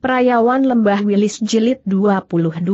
Perayawan Lembah Wilis Jilid 22.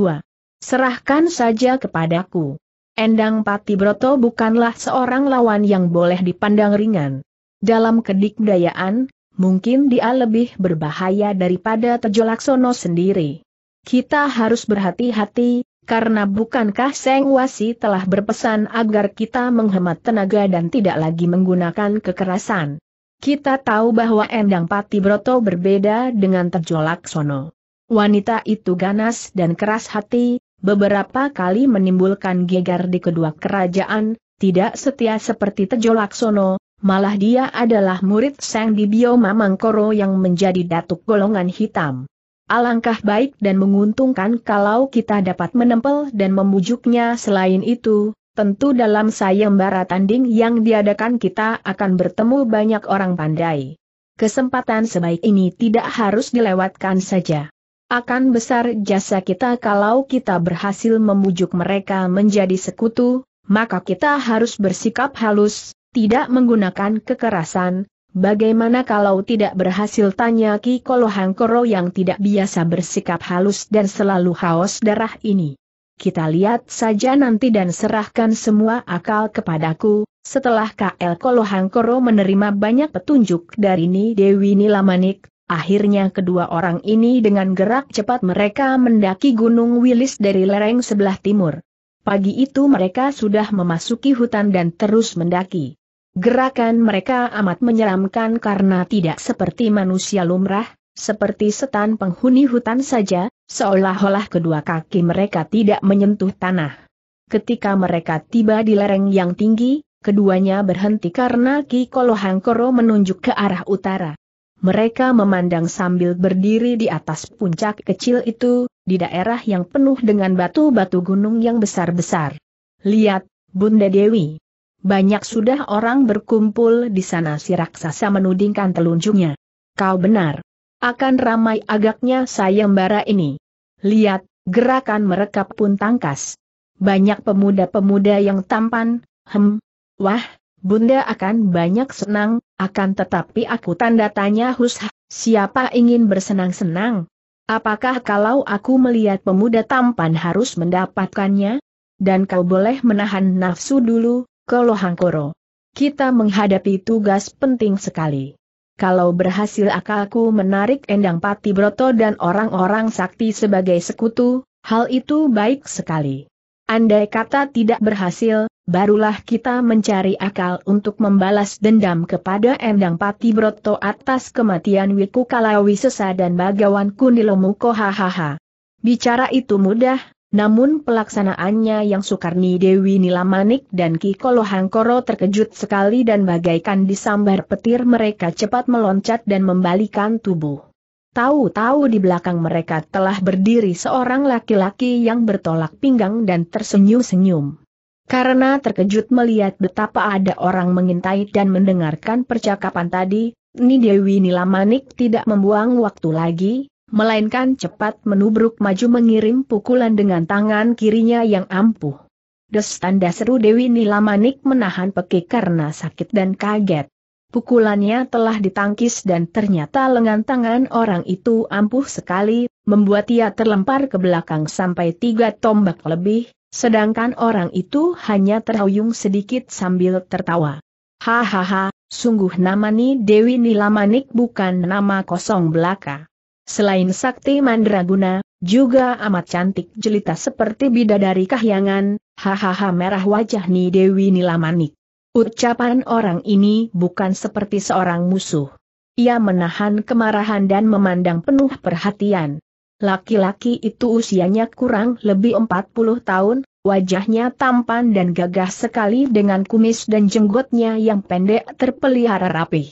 Serahkan saja kepadaku. Endang Pati Broto bukanlah seorang lawan yang boleh dipandang ringan. Dalam kedikdayaan, mungkin dia lebih berbahaya daripada Laksono sendiri. Kita harus berhati-hati, karena bukankah Seng Wasi telah berpesan agar kita menghemat tenaga dan tidak lagi menggunakan kekerasan. Kita tahu bahwa Endang Pati Broto berbeda dengan terjolak sono. Wanita itu ganas dan keras hati, beberapa kali menimbulkan gegar di kedua kerajaan, tidak setia seperti terjolak sono, malah dia adalah murid Sang Dibio Mamangkoro yang menjadi datuk golongan hitam. Alangkah baik dan menguntungkan kalau kita dapat menempel dan memujuknya. selain itu, tentu dalam sayembara tanding yang diadakan kita akan bertemu banyak orang pandai. Kesempatan sebaik ini tidak harus dilewatkan saja. Akan besar jasa kita kalau kita berhasil membujuk mereka menjadi sekutu, maka kita harus bersikap halus, tidak menggunakan kekerasan. Bagaimana kalau tidak berhasil tanya Ki Kolohangkoro yang tidak biasa bersikap halus dan selalu haus darah ini? Kita lihat saja nanti dan serahkan semua akal kepadaku, setelah KL Kolohangkoro menerima banyak petunjuk dari Ni Dewi Nilamanik, akhirnya kedua orang ini dengan gerak cepat mereka mendaki Gunung Wilis dari lereng sebelah timur. Pagi itu mereka sudah memasuki hutan dan terus mendaki. Gerakan mereka amat menyeramkan karena tidak seperti manusia lumrah, seperti setan penghuni hutan saja, seolah-olah kedua kaki mereka tidak menyentuh tanah. Ketika mereka tiba di lereng yang tinggi, keduanya berhenti karena Ki Kolohangkoro menunjuk ke arah utara. Mereka memandang sambil berdiri di atas puncak kecil itu, di daerah yang penuh dengan batu-batu gunung yang besar-besar. Lihat, Bunda Dewi. Banyak sudah orang berkumpul di sana si raksasa menudingkan telunjuknya. Kau benar. Akan ramai agaknya sayembara ini. Lihat, gerakan mereka pun tangkas. Banyak pemuda-pemuda yang tampan, hem, wah, bunda akan banyak senang, akan tetapi aku tanda tanya hus, siapa ingin bersenang-senang? Apakah kalau aku melihat pemuda tampan harus mendapatkannya? Dan kau boleh menahan nafsu dulu, kalau hangkoro. Kita menghadapi tugas penting sekali kalau berhasil akalku menarik Endang Pati Broto dan orang-orang sakti sebagai sekutu, hal itu baik sekali. Andai kata tidak berhasil, barulah kita mencari akal untuk membalas dendam kepada Endang Pati Broto atas kematian Wiku Kalawi Sesa dan Bagawan Kundilomuko hahaha. Bicara itu mudah, namun pelaksanaannya yang Sukarni Dewi Nilamanik dan Ki Kolohangkoro terkejut sekali dan bagaikan disambar petir mereka cepat meloncat dan membalikan tubuh. Tahu-tahu di belakang mereka telah berdiri seorang laki-laki yang bertolak pinggang dan tersenyum-senyum. Karena terkejut melihat betapa ada orang mengintai dan mendengarkan percakapan tadi, Ni Dewi Nilamanik tidak membuang waktu lagi, melainkan cepat menubruk maju mengirim pukulan dengan tangan kirinya yang ampuh. Des tanda seru Dewi Nilamanik menahan pekik karena sakit dan kaget. Pukulannya telah ditangkis dan ternyata lengan tangan orang itu ampuh sekali, membuat ia terlempar ke belakang sampai tiga tombak lebih, sedangkan orang itu hanya terhuyung sedikit sambil tertawa. Hahaha, sungguh namani Dewi Nilamanik bukan nama kosong belaka. Selain sakti mandraguna, juga amat cantik jelita seperti bidadari kahyangan, hahaha merah wajah Ni Dewi Nilamanik. Ucapan orang ini bukan seperti seorang musuh. Ia menahan kemarahan dan memandang penuh perhatian. Laki-laki itu usianya kurang lebih 40 tahun, wajahnya tampan dan gagah sekali dengan kumis dan jenggotnya yang pendek terpelihara rapih.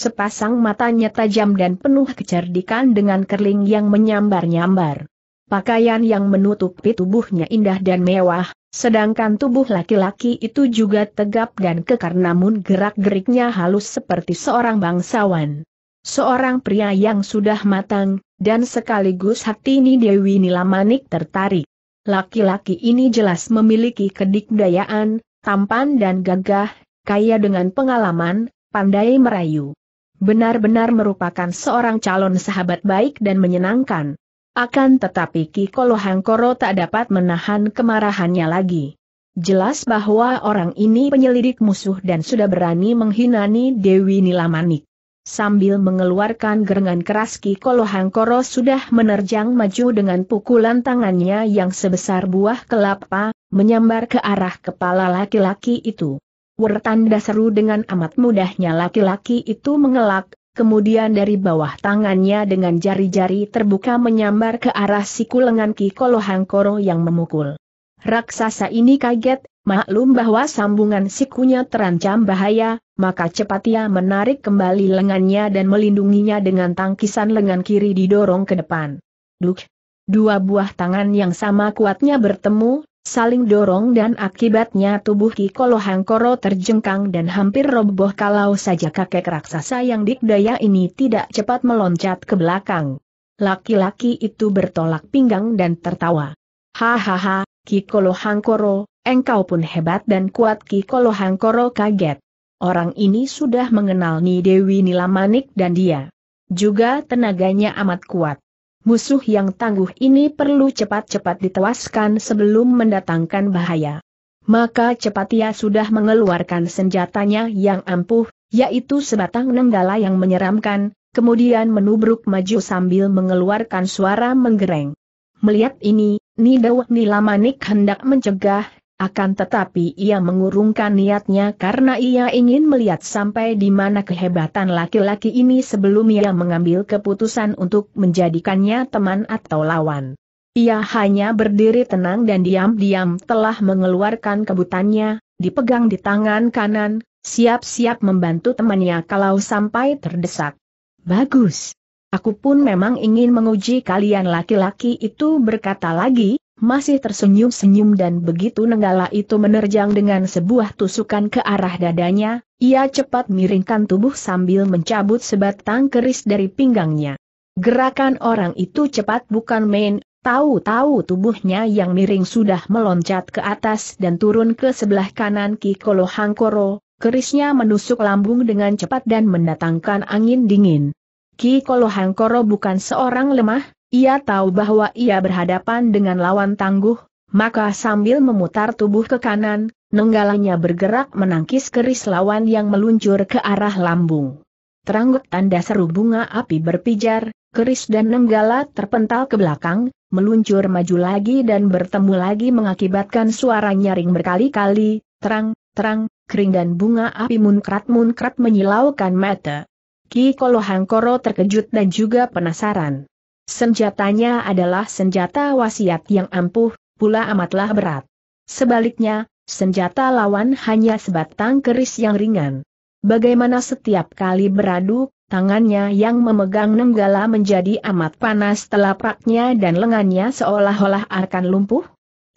Sepasang matanya tajam dan penuh kecerdikan dengan kerling yang menyambar-nyambar. Pakaian yang menutupi tubuhnya indah dan mewah, sedangkan tubuh laki-laki itu juga tegap dan kekar namun gerak-geriknya halus seperti seorang bangsawan. Seorang pria yang sudah matang, dan sekaligus hati ini Dewi Nilamanik tertarik. Laki-laki ini jelas memiliki kedikdayaan, tampan dan gagah, kaya dengan pengalaman, pandai merayu benar-benar merupakan seorang calon sahabat baik dan menyenangkan. Akan tetapi Ki Kolohangkoro tak dapat menahan kemarahannya lagi. Jelas bahwa orang ini penyelidik musuh dan sudah berani menghinani Dewi Nilamanik. Sambil mengeluarkan gerengan keras Ki Kolohangkoro sudah menerjang maju dengan pukulan tangannya yang sebesar buah kelapa, menyambar ke arah kepala laki-laki itu. Wortan seru dengan amat mudahnya laki-laki itu mengelak, kemudian dari bawah tangannya dengan jari-jari terbuka menyambar ke arah siku lengan Ki Hangkoro yang memukul. Raksasa ini kaget, maklum bahwa sambungan sikunya terancam bahaya, maka cepat ia menarik kembali lengannya dan melindunginya dengan tangkisan lengan kiri didorong ke depan. Duk! Dua buah tangan yang sama kuatnya bertemu, saling dorong dan akibatnya tubuh Kikolo Koro terjengkang dan hampir roboh kalau saja kakek raksasa yang dikdaya ini tidak cepat meloncat ke belakang. Laki-laki itu bertolak pinggang dan tertawa. Hahaha, Kikolo Koro, engkau pun hebat dan kuat Kikolo Koro kaget. Orang ini sudah mengenal Ni Dewi Nilamanik dan dia. Juga tenaganya amat kuat. Musuh yang tangguh ini perlu cepat-cepat ditewaskan sebelum mendatangkan bahaya. Maka cepat ia sudah mengeluarkan senjatanya yang ampuh, yaitu sebatang nenggala yang menyeramkan, kemudian menubruk maju sambil mengeluarkan suara menggereng. Melihat ini, Nidawa Nilamanik hendak mencegah, akan tetapi ia mengurungkan niatnya karena ia ingin melihat sampai di mana kehebatan laki-laki ini sebelum ia mengambil keputusan untuk menjadikannya teman atau lawan. Ia hanya berdiri tenang dan diam-diam telah mengeluarkan kebutannya, dipegang di tangan kanan, siap-siap membantu temannya kalau sampai terdesak. Bagus. Aku pun memang ingin menguji kalian laki-laki itu berkata lagi, masih tersenyum-senyum dan begitu nenggala itu menerjang dengan sebuah tusukan ke arah dadanya, ia cepat miringkan tubuh sambil mencabut sebatang keris dari pinggangnya. Gerakan orang itu cepat bukan main, tahu-tahu tubuhnya yang miring sudah meloncat ke atas dan turun ke sebelah kanan Kikolo Hangkoro, kerisnya menusuk lambung dengan cepat dan mendatangkan angin dingin. Ki Hangkoro bukan seorang lemah, ia tahu bahwa ia berhadapan dengan lawan tangguh, maka sambil memutar tubuh ke kanan, nenggalanya bergerak menangkis keris lawan yang meluncur ke arah lambung. Terangguk tanda seru bunga api berpijar, keris dan nenggala terpental ke belakang, meluncur maju lagi dan bertemu lagi mengakibatkan suara nyaring berkali-kali, terang, terang, kering dan bunga api munkrat-munkrat menyilaukan mata. Ki Kolohangkoro terkejut dan juga penasaran. Senjatanya adalah senjata wasiat yang ampuh, pula amatlah berat. Sebaliknya, senjata lawan hanya sebatang keris yang ringan. Bagaimana setiap kali beradu, tangannya yang memegang nenggala menjadi amat panas telapaknya dan lengannya seolah-olah akan lumpuh?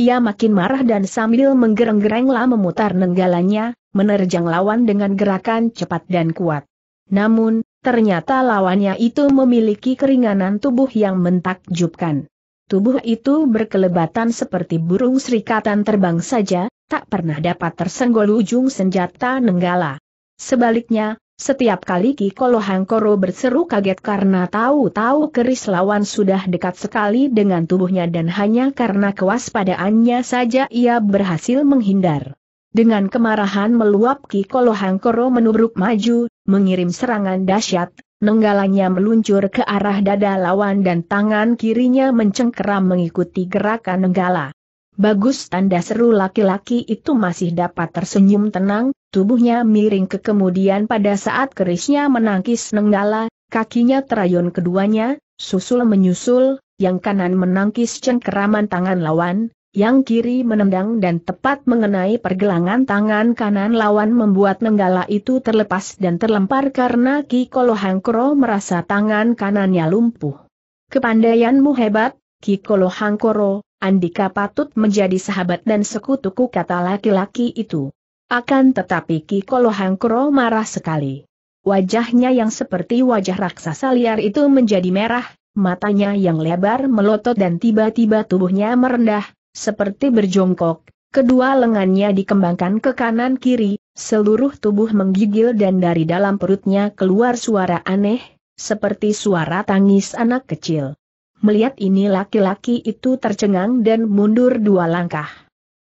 Ia makin marah dan sambil menggereng-gerenglah memutar nenggalanya, menerjang lawan dengan gerakan cepat dan kuat. Namun, Ternyata lawannya itu memiliki keringanan tubuh yang mentakjubkan. Tubuh itu berkelebatan seperti burung serikatan terbang saja, tak pernah dapat tersenggol ujung senjata nenggala. Sebaliknya, setiap kali Kikolo Kolohangkoro berseru kaget karena tahu-tahu keris lawan sudah dekat sekali dengan tubuhnya dan hanya karena kewaspadaannya saja ia berhasil menghindar. Dengan kemarahan meluap Ki Kolohangkoro menubruk maju, mengirim serangan dahsyat, nenggalanya meluncur ke arah dada lawan dan tangan kirinya mencengkeram mengikuti gerakan nenggala. Bagus tanda seru laki-laki itu masih dapat tersenyum tenang, tubuhnya miring ke kemudian pada saat kerisnya menangkis nenggala, kakinya terayun keduanya, susul menyusul, yang kanan menangkis cengkeraman tangan lawan, yang kiri menendang dan tepat mengenai pergelangan tangan kanan lawan membuat nenggala itu terlepas dan terlempar karena Ki Kolohangkoro merasa tangan kanannya lumpuh. Kepandaianmu hebat, Ki Kolohangkoro, Andika patut menjadi sahabat dan sekutuku kata laki-laki itu. Akan tetapi Ki Kolohangkoro marah sekali. Wajahnya yang seperti wajah raksasa liar itu menjadi merah, matanya yang lebar melotot dan tiba-tiba tubuhnya merendah, seperti berjongkok, kedua lengannya dikembangkan ke kanan kiri, seluruh tubuh menggigil dan dari dalam perutnya keluar suara aneh, seperti suara tangis anak kecil. Melihat ini laki-laki itu tercengang dan mundur dua langkah.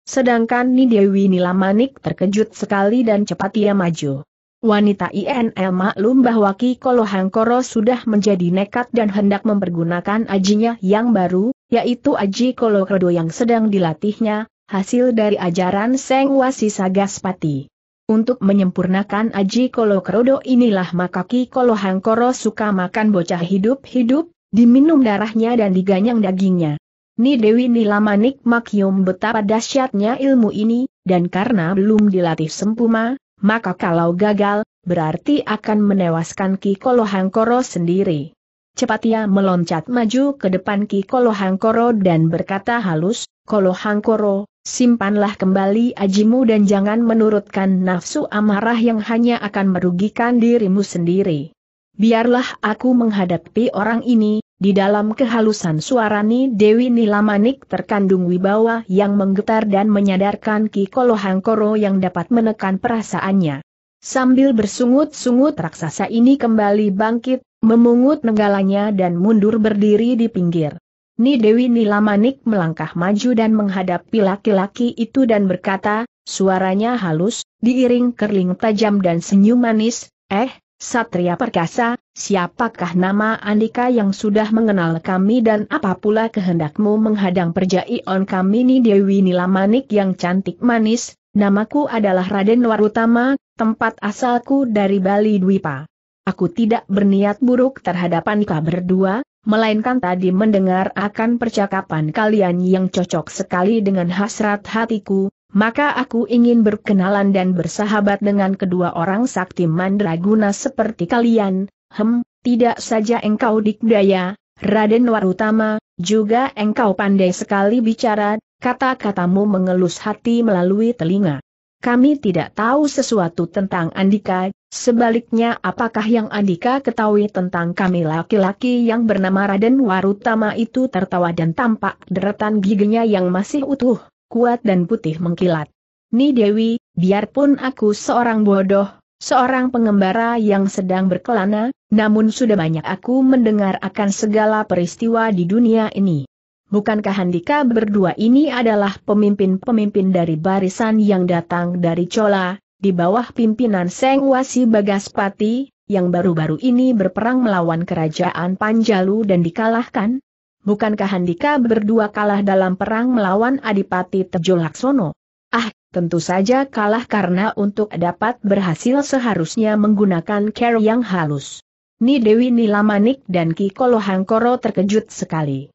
Sedangkan Nidewi Nila Nilamanik terkejut sekali dan cepat ia maju. Wanita INL maklum bahwa Ki Kolohangkoro Koro sudah menjadi nekat dan hendak mempergunakan ajinya yang baru, yaitu aji Kolokrodo yang sedang dilatihnya, hasil dari ajaran Seng Wasi Sagaspati. Untuk menyempurnakan aji Kolokrodo inilah maka Ki Kolohangkoro Koro suka makan bocah hidup-hidup, diminum darahnya dan diganyang dagingnya. Ni Dewi Nilamanik makyum betapa dahsyatnya ilmu ini, dan karena belum dilatih sempuma maka kalau gagal, berarti akan menewaskan Ki Kolohangkoro sendiri. Cepat ia meloncat maju ke depan Ki Kolohangkoro dan berkata halus, Kolohangkoro, simpanlah kembali ajimu dan jangan menurutkan nafsu amarah yang hanya akan merugikan dirimu sendiri. Biarlah aku menghadapi orang ini, di dalam kehalusan suarani Dewi Nilamanik terkandung wibawa yang menggetar dan menyadarkan Ki Kolohangkoro Koro yang dapat menekan perasaannya. Sambil bersungut-sungut raksasa ini kembali bangkit, memungut negalanya dan mundur berdiri di pinggir. Ni Dewi Nilamanik melangkah maju dan menghadapi laki-laki itu dan berkata, suaranya halus, diiring kerling tajam dan senyum manis, eh, Satria Perkasa, siapakah nama Andika yang sudah mengenal kami dan apa pula kehendakmu menghadang perjaion kami ini Dewi Nilamanik yang cantik manis, namaku adalah Raden Warutama, tempat asalku dari Bali Dwipa. Aku tidak berniat buruk terhadap Andika berdua, melainkan tadi mendengar akan percakapan kalian yang cocok sekali dengan hasrat hatiku, maka aku ingin berkenalan dan bersahabat dengan kedua orang sakti mandraguna seperti kalian, hem, tidak saja engkau dikdaya, Raden Warutama, juga engkau pandai sekali bicara, kata-katamu mengelus hati melalui telinga. Kami tidak tahu sesuatu tentang Andika, sebaliknya apakah yang Andika ketahui tentang kami laki-laki yang bernama Raden Warutama itu tertawa dan tampak deretan giginya yang masih utuh kuat dan putih mengkilat. Ni Dewi, biarpun aku seorang bodoh, seorang pengembara yang sedang berkelana, namun sudah banyak aku mendengar akan segala peristiwa di dunia ini. Bukankah Handika berdua ini adalah pemimpin-pemimpin dari barisan yang datang dari Cola, di bawah pimpinan Seng Wasi Bagaspati, yang baru-baru ini berperang melawan kerajaan Panjalu dan dikalahkan? bukankah Handika berdua kalah dalam perang melawan Adipati Tejo Laksono? Ah, tentu saja kalah karena untuk dapat berhasil seharusnya menggunakan care yang halus. Ni Dewi Nilamanik dan Ki Kolohangkoro terkejut sekali.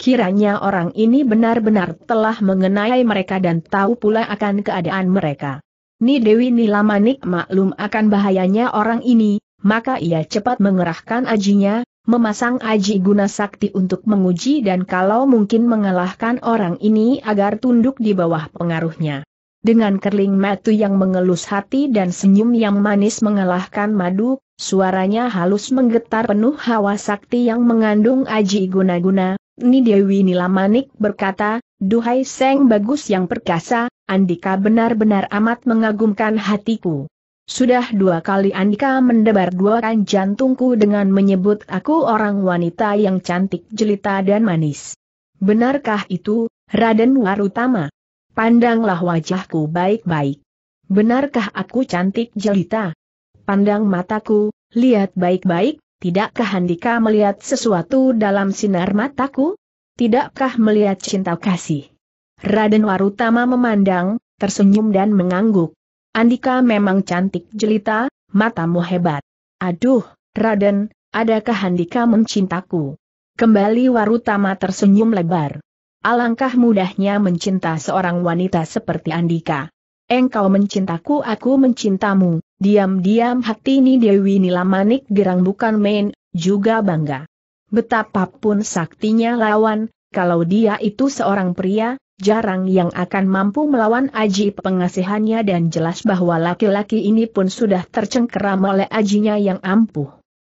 Kiranya orang ini benar-benar telah mengenai mereka dan tahu pula akan keadaan mereka. Ni Dewi Nilamanik maklum akan bahayanya orang ini, maka ia cepat mengerahkan ajinya, memasang aji guna sakti untuk menguji dan kalau mungkin mengalahkan orang ini agar tunduk di bawah pengaruhnya. Dengan kerling matu yang mengelus hati dan senyum yang manis mengalahkan madu, suaranya halus menggetar penuh hawa sakti yang mengandung aji guna-guna, Ni Dewi Nilamanik berkata, Duhai Seng Bagus yang perkasa, Andika benar-benar amat mengagumkan hatiku. Sudah dua kali Andika mendebar duakan jantungku dengan menyebut aku orang wanita yang cantik jelita dan manis. Benarkah itu, Raden Warutama? Pandanglah wajahku baik-baik. Benarkah aku cantik jelita? Pandang mataku, lihat baik-baik, tidakkah Andika melihat sesuatu dalam sinar mataku? Tidakkah melihat cinta kasih? Raden Warutama memandang, tersenyum dan mengangguk. Andika memang cantik jelita, matamu hebat. Aduh, Raden, adakah Andika mencintaku? Kembali Warutama tersenyum lebar. Alangkah mudahnya mencinta seorang wanita seperti Andika. Engkau mencintaku aku mencintamu, diam-diam hati ini Dewi Nilamanik gerang bukan main, juga bangga. Betapapun saktinya lawan, kalau dia itu seorang pria, jarang yang akan mampu melawan Aji pengasihannya dan jelas bahwa laki-laki ini pun sudah tercengkeram oleh Ajinya yang ampuh.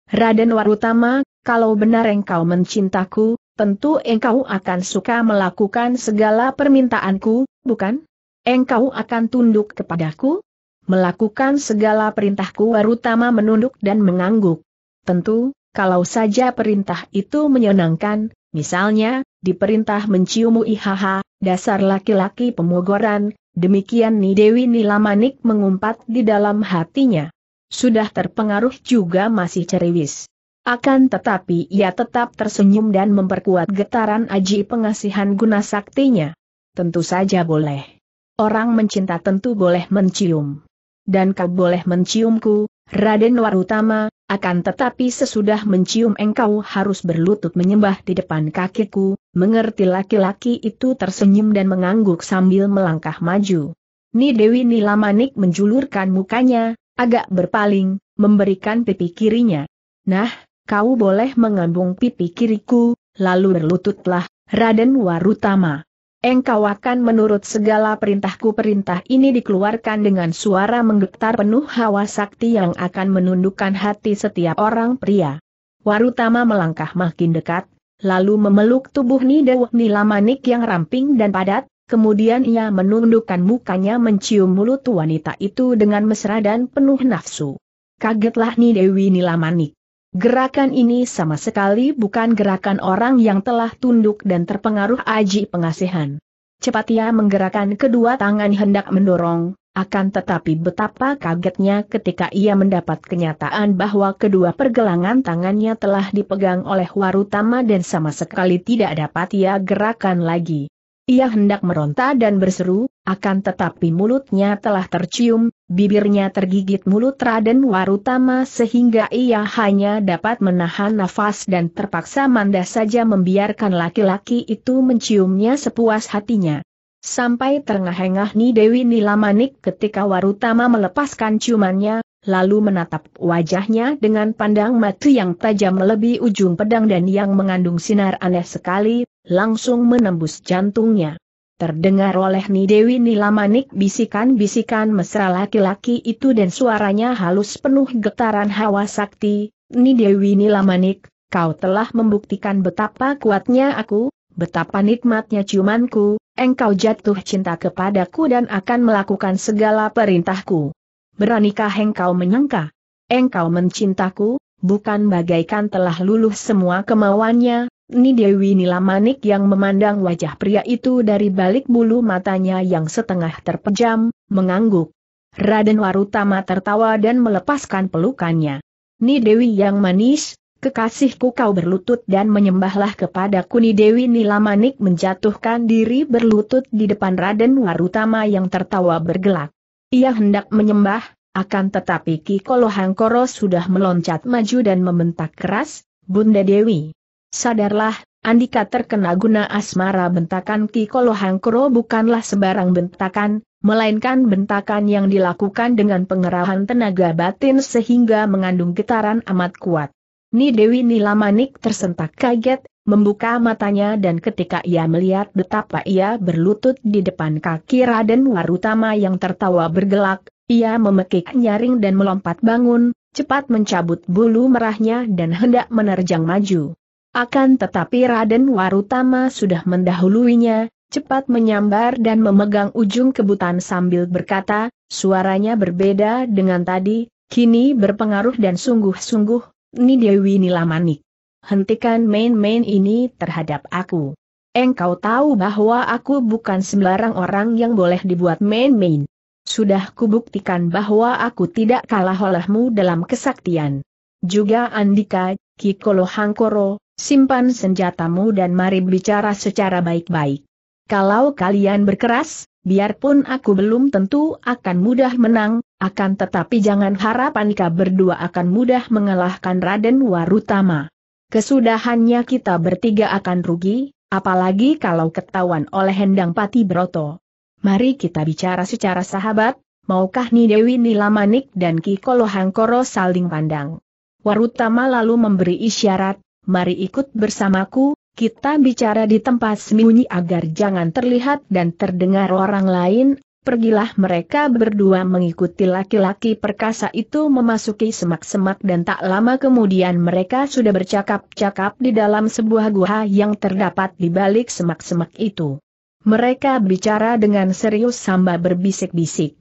Raden Warutama, kalau benar engkau mencintaku, tentu engkau akan suka melakukan segala permintaanku, bukan? Engkau akan tunduk kepadaku? Melakukan segala perintahku Warutama menunduk dan mengangguk. Tentu, kalau saja perintah itu menyenangkan, Misalnya, diperintah menciummu, ihaha, dasar laki-laki pemogoran, demikian nih Dewi Nilamanik mengumpat di dalam hatinya. Sudah terpengaruh juga masih ceriwis. Akan tetapi ia tetap tersenyum dan memperkuat getaran aji pengasihan guna saktinya. Tentu saja boleh. Orang mencinta tentu boleh mencium. Dan kau boleh menciumku, Raden Warutama, akan tetapi sesudah mencium engkau harus berlutut menyembah di depan kakiku, mengerti laki-laki itu tersenyum dan mengangguk sambil melangkah maju. Ni Dewi Nilamanik menjulurkan mukanya, agak berpaling, memberikan pipi kirinya. Nah, kau boleh mengambung pipi kiriku, lalu berlututlah, Raden Warutama engkau akan menurut segala perintahku perintah ini dikeluarkan dengan suara menggetar penuh hawa sakti yang akan menundukkan hati setiap orang pria. Warutama melangkah makin dekat, lalu memeluk tubuh Nidewa Nilamanik yang ramping dan padat, kemudian ia menundukkan mukanya mencium mulut wanita itu dengan mesra dan penuh nafsu. Kagetlah Nidewi Nilamanik. Gerakan ini sama sekali bukan gerakan orang yang telah tunduk dan terpengaruh aji pengasihan. Cepat ia menggerakkan kedua tangan hendak mendorong, akan tetapi betapa kagetnya ketika ia mendapat kenyataan bahwa kedua pergelangan tangannya telah dipegang oleh Warutama dan sama sekali tidak dapat ia gerakan lagi. Ia hendak meronta dan berseru, akan tetapi mulutnya telah tercium, bibirnya tergigit mulut Raden Warutama sehingga ia hanya dapat menahan nafas dan terpaksa mandah saja membiarkan laki-laki itu menciumnya sepuas hatinya. Sampai terengah-engah ni Dewi Nilamanik ketika Warutama melepaskan ciumannya, lalu menatap wajahnya dengan pandang mata yang tajam melebihi ujung pedang dan yang mengandung sinar aneh sekali, langsung menembus jantungnya. Terdengar oleh Nidewi Nilamanik bisikan-bisikan mesra laki-laki itu dan suaranya halus penuh getaran hawa sakti, Nidewi Nilamanik, kau telah membuktikan betapa kuatnya aku, betapa nikmatnya ciumanku, engkau jatuh cinta kepadaku dan akan melakukan segala perintahku. Beranikah engkau menyangka? Engkau mencintaku, bukan bagaikan telah luluh semua kemauannya, Ni Dewi Nilamanik yang memandang wajah pria itu dari balik bulu matanya yang setengah terpejam, mengangguk. Raden Warutama tertawa dan melepaskan pelukannya. Ni Dewi yang manis, kekasihku kau berlutut dan menyembahlah kepadaku Ni Dewi Nilamanik menjatuhkan diri berlutut di depan Raden Warutama yang tertawa bergelak. Ia hendak menyembah, akan tetapi Ki Kolohangkoro sudah meloncat maju dan membentak keras, Bunda Dewi. Sadarlah, Andika terkena guna asmara bentakan Ki Kolohangkoro bukanlah sebarang bentakan, melainkan bentakan yang dilakukan dengan pengerahan tenaga batin sehingga mengandung getaran amat kuat. Ni Dewi Nilamanik tersentak kaget, membuka matanya dan ketika ia melihat betapa ia berlutut di depan kaki Raden Warutama yang tertawa bergelak, ia memekik nyaring dan melompat bangun, cepat mencabut bulu merahnya dan hendak menerjang maju. Akan tetapi Raden Warutama sudah mendahuluinya, cepat menyambar dan memegang ujung kebutan sambil berkata, suaranya berbeda dengan tadi, kini berpengaruh dan sungguh-sungguh, ini Dewi Nilamanik hentikan main-main ini terhadap aku. Engkau tahu bahwa aku bukan sembarang orang yang boleh dibuat main-main. Sudah kubuktikan bahwa aku tidak kalah olehmu dalam kesaktian. Juga Andika, Kikolo Hangkoro, simpan senjatamu dan mari bicara secara baik-baik. Kalau kalian berkeras, biarpun aku belum tentu akan mudah menang, akan tetapi jangan harap Andika berdua akan mudah mengalahkan Raden Warutama. Kesudahannya kita bertiga akan rugi, apalagi kalau ketahuan oleh Hendang Pati Broto. Mari kita bicara secara sahabat, maukah Ni Dewi Nilamanik dan Ki Kolohangkoro saling pandang? Warutama lalu memberi isyarat, mari ikut bersamaku, kita bicara di tempat sembunyi agar jangan terlihat dan terdengar orang lain, pergilah mereka berdua mengikuti laki-laki perkasa itu memasuki semak-semak dan tak lama kemudian mereka sudah bercakap-cakap di dalam sebuah gua yang terdapat di balik semak-semak itu. Mereka bicara dengan serius samba berbisik-bisik.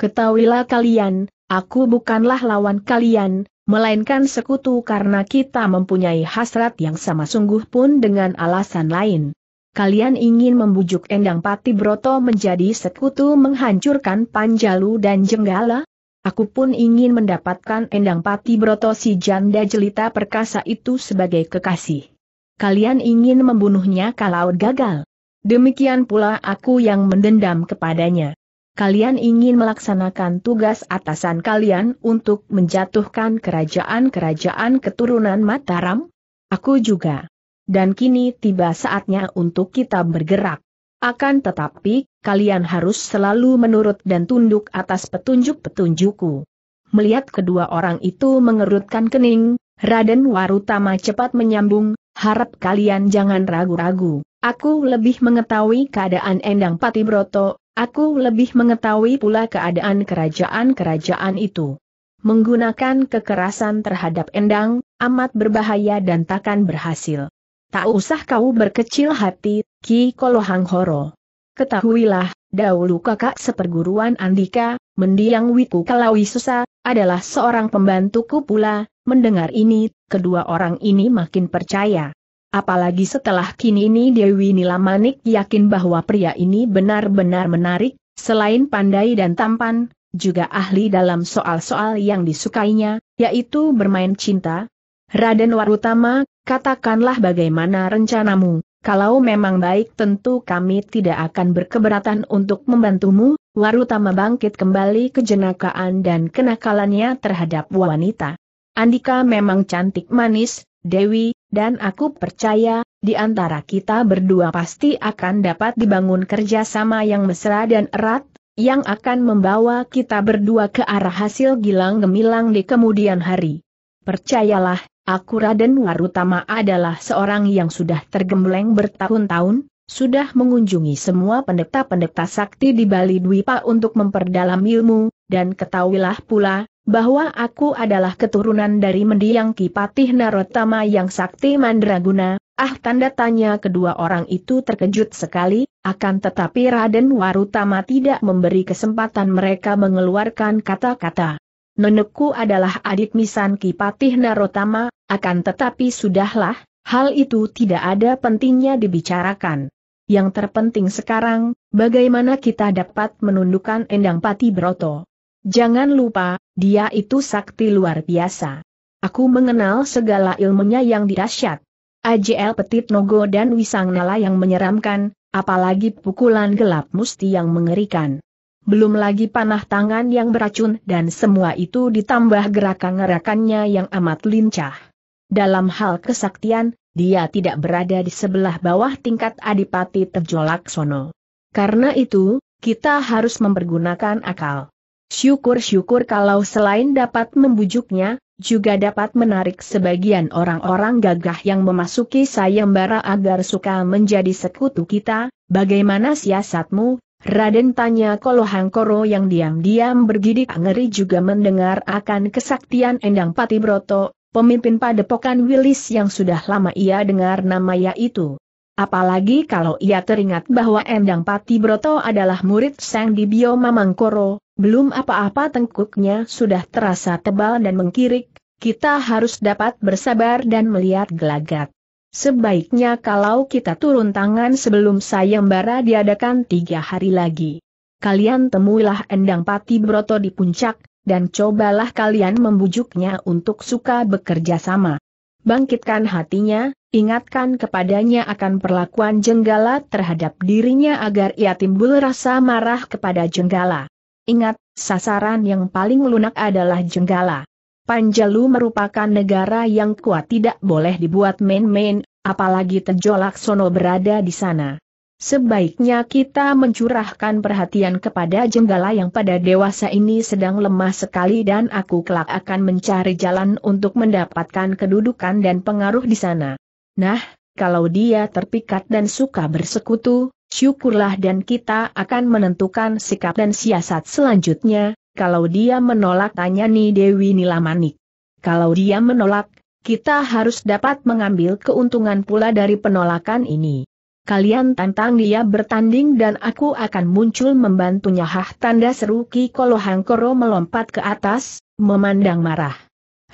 Ketahuilah kalian, aku bukanlah lawan kalian, melainkan sekutu karena kita mempunyai hasrat yang sama sungguh pun dengan alasan lain kalian ingin membujuk Endang Pati Broto menjadi sekutu menghancurkan Panjalu dan Jenggala? Aku pun ingin mendapatkan Endang Pati Broto si janda jelita perkasa itu sebagai kekasih. Kalian ingin membunuhnya kalau gagal. Demikian pula aku yang mendendam kepadanya. Kalian ingin melaksanakan tugas atasan kalian untuk menjatuhkan kerajaan-kerajaan keturunan Mataram? Aku juga dan kini tiba saatnya untuk kita bergerak. Akan tetapi, kalian harus selalu menurut dan tunduk atas petunjuk-petunjukku. Melihat kedua orang itu mengerutkan kening, Raden Warutama cepat menyambung, harap kalian jangan ragu-ragu. Aku lebih mengetahui keadaan Endang Patibroto, aku lebih mengetahui pula keadaan kerajaan-kerajaan itu. Menggunakan kekerasan terhadap Endang, amat berbahaya dan takkan berhasil. Tak usah kau berkecil hati, Ki Kolohang Horo. Ketahuilah, dahulu kakak seperguruan Andika, mendiang Wiku Kalawi Susa, adalah seorang pembantuku pula, mendengar ini, kedua orang ini makin percaya. Apalagi setelah kini ini Dewi Nilamanik yakin bahwa pria ini benar-benar menarik, selain pandai dan tampan, juga ahli dalam soal-soal yang disukainya, yaitu bermain cinta. Raden Warutama, Katakanlah bagaimana rencanamu, kalau memang baik tentu kami tidak akan berkeberatan untuk membantumu, Warutama bangkit kembali kejenakaan dan kenakalannya terhadap wanita. Andika memang cantik manis, Dewi, dan aku percaya, di antara kita berdua pasti akan dapat dibangun kerjasama yang mesra dan erat, yang akan membawa kita berdua ke arah hasil gilang gemilang di kemudian hari. Percayalah, Aku Raden Warutama adalah seorang yang sudah tergembleng bertahun-tahun, sudah mengunjungi semua pendeta-pendeta sakti di Bali Dwipa untuk memperdalam ilmu, dan ketahuilah pula, bahwa aku adalah keturunan dari mendiang Kipatih Narotama yang sakti mandraguna, ah tanda tanya kedua orang itu terkejut sekali, akan tetapi Raden Warutama tidak memberi kesempatan mereka mengeluarkan kata-kata nenekku adalah adik Misan Kipatih Narotama, akan tetapi sudahlah, hal itu tidak ada pentingnya dibicarakan. Yang terpenting sekarang, bagaimana kita dapat menundukkan Endang Pati Broto. Jangan lupa, dia itu sakti luar biasa. Aku mengenal segala ilmunya yang dirasyat. AJL Petit Nogo dan Wisang Nala yang menyeramkan, apalagi pukulan gelap musti yang mengerikan belum lagi panah tangan yang beracun dan semua itu ditambah gerakan-gerakannya yang amat lincah. Dalam hal kesaktian, dia tidak berada di sebelah bawah tingkat Adipati terjolak Sono. Karena itu, kita harus mempergunakan akal. Syukur-syukur kalau selain dapat membujuknya, juga dapat menarik sebagian orang-orang gagah yang memasuki sayembara agar suka menjadi sekutu kita, bagaimana siasatmu, Raden tanya Kolohang Koro yang diam-diam bergidik ngeri juga mendengar akan kesaktian Endang Pati Broto, pemimpin padepokan Wilis yang sudah lama ia dengar namanya itu. Apalagi kalau ia teringat bahwa Endang Pati Broto adalah murid Sang Dibio Mamang Koro, belum apa-apa tengkuknya sudah terasa tebal dan mengkirik, kita harus dapat bersabar dan melihat gelagat. Sebaiknya kalau kita turun tangan sebelum sayembara diadakan tiga hari lagi. Kalian temuilah Endang Pati Broto di puncak, dan cobalah kalian membujuknya untuk suka bekerja sama. Bangkitkan hatinya, ingatkan kepadanya akan perlakuan Jenggala terhadap dirinya agar ia timbul rasa marah kepada Jenggala. Ingat, sasaran yang paling lunak adalah Jenggala. Panjalu merupakan negara yang kuat tidak boleh dibuat main-main, apalagi Tejo Laksono berada di sana. Sebaiknya kita mencurahkan perhatian kepada jenggala yang pada dewasa ini sedang lemah sekali dan aku kelak akan mencari jalan untuk mendapatkan kedudukan dan pengaruh di sana. Nah, kalau dia terpikat dan suka bersekutu, syukurlah dan kita akan menentukan sikap dan siasat selanjutnya, kalau dia menolak tanya Ni Dewi Nilamanik. Kalau dia menolak, kita harus dapat mengambil keuntungan pula dari penolakan ini. Kalian tantang dia bertanding dan aku akan muncul membantunya hah tanda seru Ki Kolohangkoro melompat ke atas, memandang marah.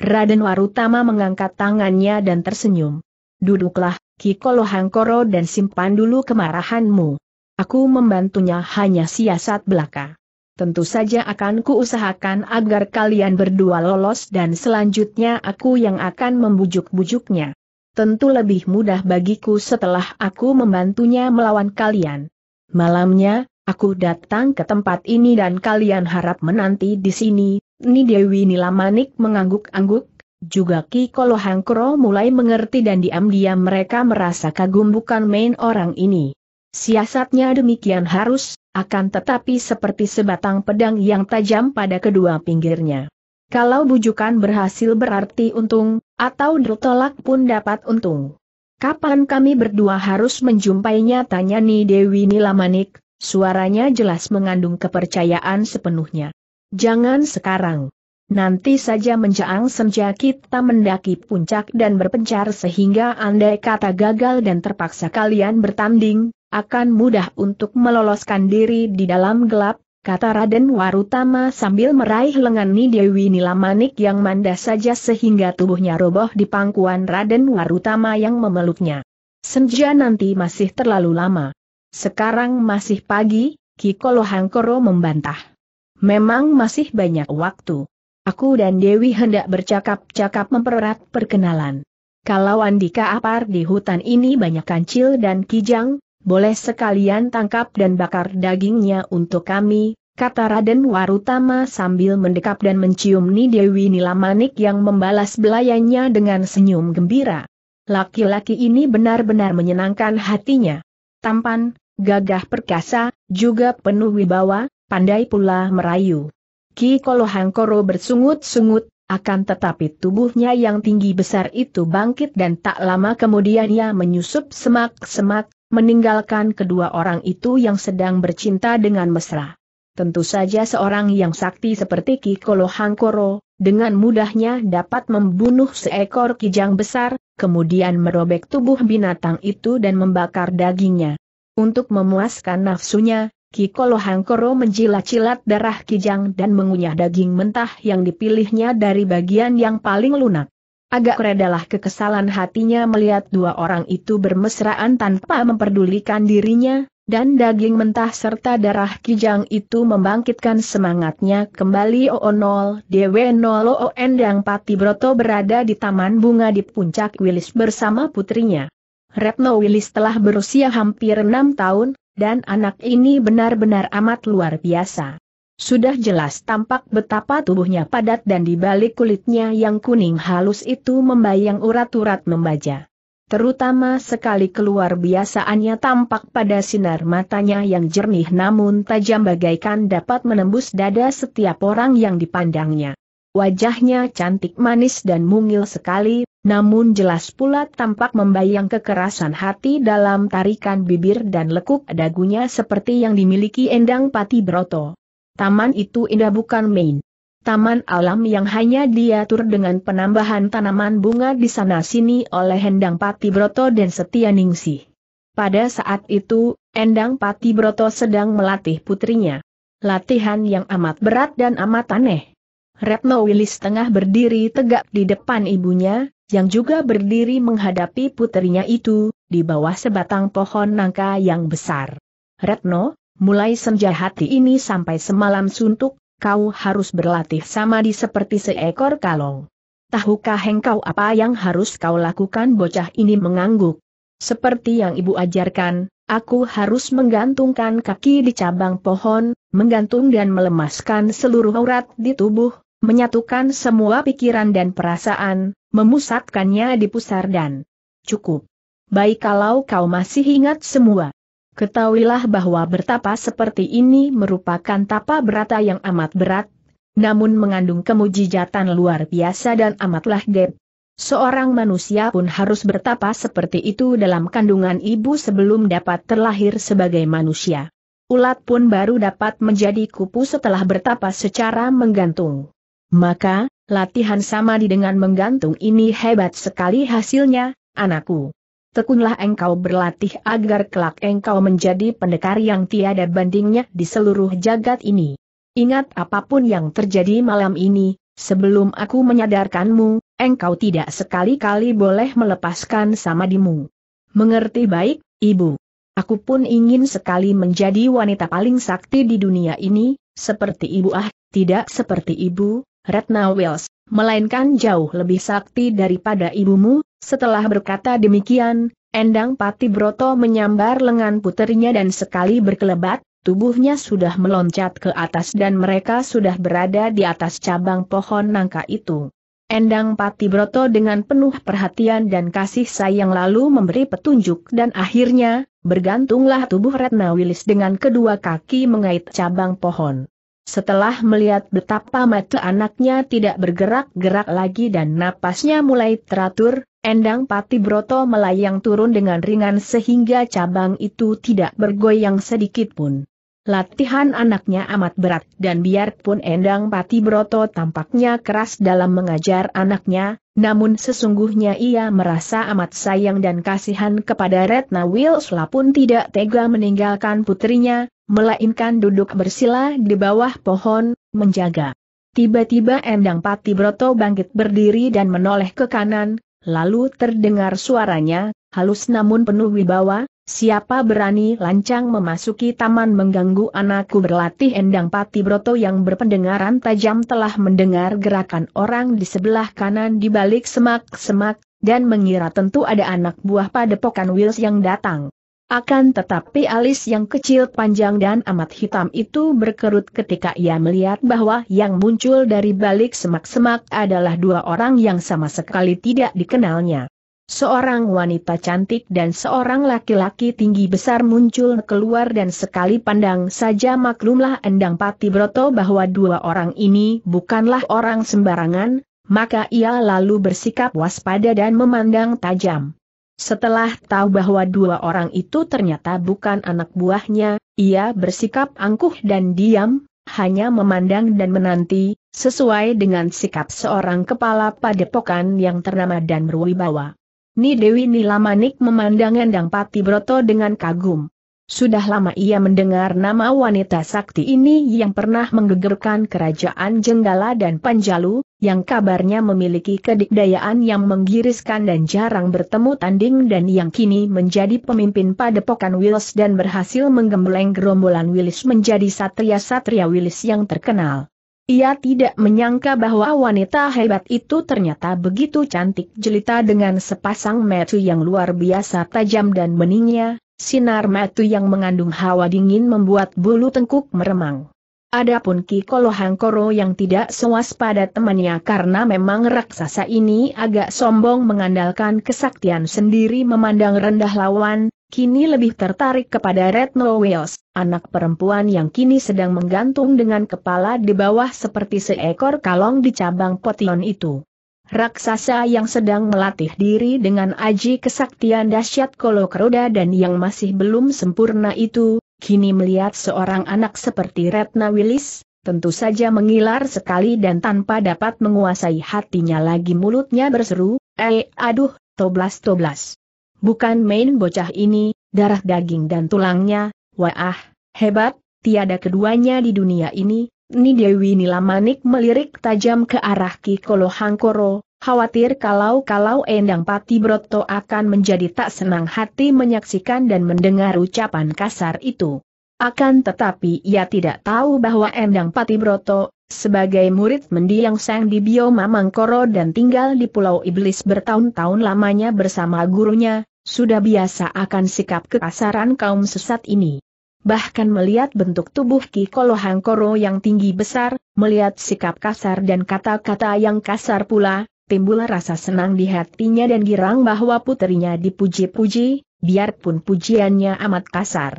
Raden Warutama mengangkat tangannya dan tersenyum. Duduklah, Ki Kolohangkoro dan simpan dulu kemarahanmu. Aku membantunya hanya siasat belaka. Tentu saja akan kuusahakan agar kalian berdua lolos dan selanjutnya aku yang akan membujuk-bujuknya. Tentu lebih mudah bagiku setelah aku membantunya melawan kalian. Malamnya, aku datang ke tempat ini dan kalian harap menanti di sini. Ni Dewi Nilamanik mengangguk-angguk, juga Ki Kolohangkro mulai mengerti dan diam-diam mereka merasa kagum bukan main orang ini. Siasatnya demikian harus, akan tetapi seperti sebatang pedang yang tajam pada kedua pinggirnya. Kalau bujukan berhasil berarti untung, atau ditolak pun dapat untung. Kapan kami berdua harus menjumpainya tanya Ni Dewi Nilamanik, suaranya jelas mengandung kepercayaan sepenuhnya. Jangan sekarang. Nanti saja menjaang senja kita mendaki puncak dan berpencar sehingga andai kata gagal dan terpaksa kalian bertanding, akan mudah untuk meloloskan diri di dalam gelap, kata Raden Warutama sambil meraih lengan Nidewi Nilamanik yang manda saja sehingga tubuhnya roboh di pangkuan Raden Warutama yang memeluknya. Senja nanti masih terlalu lama. Sekarang masih pagi, Kikolo Hangkoro membantah. Memang masih banyak waktu. Aku dan Dewi hendak bercakap-cakap mempererat perkenalan. Kalau Andika Apar di hutan ini banyak kancil dan kijang, boleh sekalian tangkap dan bakar dagingnya untuk kami, kata Raden Warutama sambil mendekap dan mencium Nidewi Nilamanik yang membalas belayannya dengan senyum gembira. Laki-laki ini benar-benar menyenangkan hatinya. Tampan, gagah perkasa, juga penuh wibawa, pandai pula merayu. Ki Kolohangkoro bersungut-sungut, akan tetapi tubuhnya yang tinggi besar itu bangkit dan tak lama kemudian ia menyusup semak-semak, meninggalkan kedua orang itu yang sedang bercinta dengan mesra. Tentu saja seorang yang sakti seperti Kikolo Hangkoro, dengan mudahnya dapat membunuh seekor kijang besar, kemudian merobek tubuh binatang itu dan membakar dagingnya. Untuk memuaskan nafsunya, Kikolo Hangkoro menjilat-jilat darah kijang dan mengunyah daging mentah yang dipilihnya dari bagian yang paling lunak. Agak redalah kekesalan hatinya melihat dua orang itu bermesraan tanpa memperdulikan dirinya, dan daging mentah serta darah kijang itu membangkitkan semangatnya kembali Oonol 0 Nolo Endang Pati Broto berada di Taman Bunga di puncak Wilis bersama putrinya. Retno Wilis telah berusia hampir enam tahun, dan anak ini benar-benar amat luar biasa. Sudah jelas tampak betapa tubuhnya padat dan di balik kulitnya yang kuning halus itu membayang urat-urat membaja. Terutama sekali keluar biasaannya tampak pada sinar matanya yang jernih namun tajam bagaikan dapat menembus dada setiap orang yang dipandangnya. Wajahnya cantik manis dan mungil sekali, namun jelas pula tampak membayang kekerasan hati dalam tarikan bibir dan lekuk dagunya seperti yang dimiliki Endang Pati Broto. Taman itu indah bukan main. Taman alam yang hanya diatur dengan penambahan tanaman bunga di sana-sini oleh Hendang Pati Broto dan Setia Ningsih. Pada saat itu, Endang Pati Broto sedang melatih putrinya. Latihan yang amat berat dan amat aneh. Retno Wilis tengah berdiri tegak di depan ibunya, yang juga berdiri menghadapi putrinya itu, di bawah sebatang pohon nangka yang besar. Retno, mulai senja hati ini sampai semalam suntuk, kau harus berlatih sama di seperti seekor kalong. Tahukah engkau apa yang harus kau lakukan bocah ini mengangguk. Seperti yang ibu ajarkan, aku harus menggantungkan kaki di cabang pohon, menggantung dan melemaskan seluruh aurat di tubuh, menyatukan semua pikiran dan perasaan, memusatkannya di pusar dan cukup. Baik kalau kau masih ingat semua. Ketahuilah bahwa bertapa seperti ini merupakan tapa berata yang amat berat, namun mengandung kemujijatan luar biasa dan amatlah dep. Seorang manusia pun harus bertapa seperti itu dalam kandungan ibu sebelum dapat terlahir sebagai manusia. Ulat pun baru dapat menjadi kupu setelah bertapa secara menggantung. Maka, latihan sama dengan menggantung ini hebat sekali hasilnya, anakku tekunlah engkau berlatih agar kelak engkau menjadi pendekar yang tiada bandingnya di seluruh jagat ini. Ingat apapun yang terjadi malam ini, sebelum aku menyadarkanmu, engkau tidak sekali-kali boleh melepaskan samadimu. Mengerti baik, Ibu. Aku pun ingin sekali menjadi wanita paling sakti di dunia ini, seperti Ibu ah, tidak seperti Ibu, Ratna Wells, melainkan jauh lebih sakti daripada ibumu, setelah berkata demikian, Endang Pati Broto menyambar lengan putrinya dan sekali berkelebat, tubuhnya sudah meloncat ke atas dan mereka sudah berada di atas cabang pohon nangka itu. Endang Pati Broto dengan penuh perhatian dan kasih sayang lalu memberi petunjuk dan akhirnya, bergantunglah tubuh Retna Wilis dengan kedua kaki mengait cabang pohon. Setelah melihat betapa mata anaknya tidak bergerak-gerak lagi dan napasnya mulai teratur, Endang Pati Broto melayang turun dengan ringan sehingga cabang itu tidak bergoyang sedikit pun. Latihan anaknya amat berat dan biarpun Endang Pati Broto tampaknya keras dalam mengajar anaknya, namun sesungguhnya ia merasa amat sayang dan kasihan kepada Retna Wilsla pun tidak tega meninggalkan putrinya, melainkan duduk bersila di bawah pohon, menjaga. Tiba-tiba Endang Pati Broto bangkit berdiri dan menoleh ke kanan, Lalu terdengar suaranya, halus namun penuh wibawa, siapa berani lancang memasuki taman mengganggu anakku berlatih endang pati broto yang berpendengaran tajam telah mendengar gerakan orang di sebelah kanan di balik semak-semak, dan mengira tentu ada anak buah padepokan Wills yang datang. Akan tetapi alis yang kecil panjang dan amat hitam itu berkerut ketika ia melihat bahwa yang muncul dari balik semak-semak adalah dua orang yang sama sekali tidak dikenalnya. Seorang wanita cantik dan seorang laki-laki tinggi besar muncul keluar dan sekali pandang saja maklumlah Endang Pati Broto bahwa dua orang ini bukanlah orang sembarangan, maka ia lalu bersikap waspada dan memandang tajam. Setelah tahu bahwa dua orang itu ternyata bukan anak buahnya, ia bersikap angkuh dan diam, hanya memandang dan menanti, sesuai dengan sikap seorang kepala padepokan yang ternama dan berwibawa. Ni Dewi Nilamanik memandang Endang Broto dengan kagum. Sudah lama ia mendengar nama wanita sakti ini yang pernah menggegerkan kerajaan Jenggala dan Panjalu, yang kabarnya memiliki kedikdayaan yang menggiriskan dan jarang bertemu tanding dan yang kini menjadi pemimpin padepokan Willis dan berhasil menggembleng gerombolan Willis menjadi satria-satria Willis yang terkenal. Ia tidak menyangka bahwa wanita hebat itu ternyata begitu cantik jelita dengan sepasang metu yang luar biasa tajam dan beningnya, Sinar metu yang mengandung hawa dingin membuat bulu tengkuk meremang. Adapun Ki Kolohangkoro yang tidak sewas temannya karena memang raksasa ini agak sombong mengandalkan kesaktian sendiri memandang rendah lawan, kini lebih tertarik kepada Retno Wales, anak perempuan yang kini sedang menggantung dengan kepala di bawah seperti seekor kalong di cabang potion itu. Raksasa yang sedang melatih diri dengan aji kesaktian dahsyat kolokroda dan yang masih belum sempurna itu, kini melihat seorang anak seperti Retna Wilis, tentu saja mengilar sekali dan tanpa dapat menguasai hatinya lagi mulutnya berseru, eh aduh, toblas toblas. Bukan main bocah ini, darah daging dan tulangnya, wah, hebat, tiada keduanya di dunia ini, Ni Dewi Nilamanik melirik tajam ke arah Kikolo Hangkoro, khawatir kalau-kalau Endang Pati Broto akan menjadi tak senang hati menyaksikan dan mendengar ucapan kasar itu. Akan tetapi ia tidak tahu bahwa Endang Pati Broto, sebagai murid mendiang sang di bioma Mangkoro dan tinggal di Pulau Iblis bertahun-tahun lamanya bersama gurunya, sudah biasa akan sikap kekasaran kaum sesat ini bahkan melihat bentuk tubuh Ki Kolohang Koro yang tinggi besar, melihat sikap kasar dan kata-kata yang kasar pula, timbul rasa senang di hatinya dan girang bahwa putrinya dipuji-puji, biarpun pujiannya amat kasar.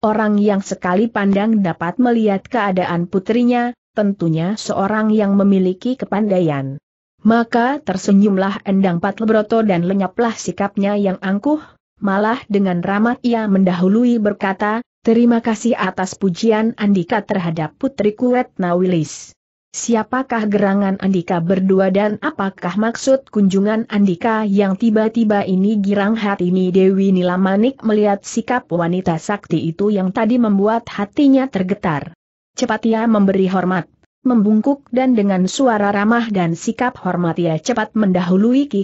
Orang yang sekali pandang dapat melihat keadaan putrinya, tentunya seorang yang memiliki kepandaian. Maka tersenyumlah Endang Patlebroto dan lenyaplah sikapnya yang angkuh, malah dengan ramah ia mendahului berkata, Terima kasih atas pujian Andika terhadap Putri Wetna Wilis. Siapakah gerangan Andika berdua dan apakah maksud kunjungan Andika yang tiba-tiba ini girang hati ini Dewi Nilamanik melihat sikap wanita sakti itu yang tadi membuat hatinya tergetar. Cepat ia memberi hormat, membungkuk dan dengan suara ramah dan sikap hormat ia cepat mendahului Ki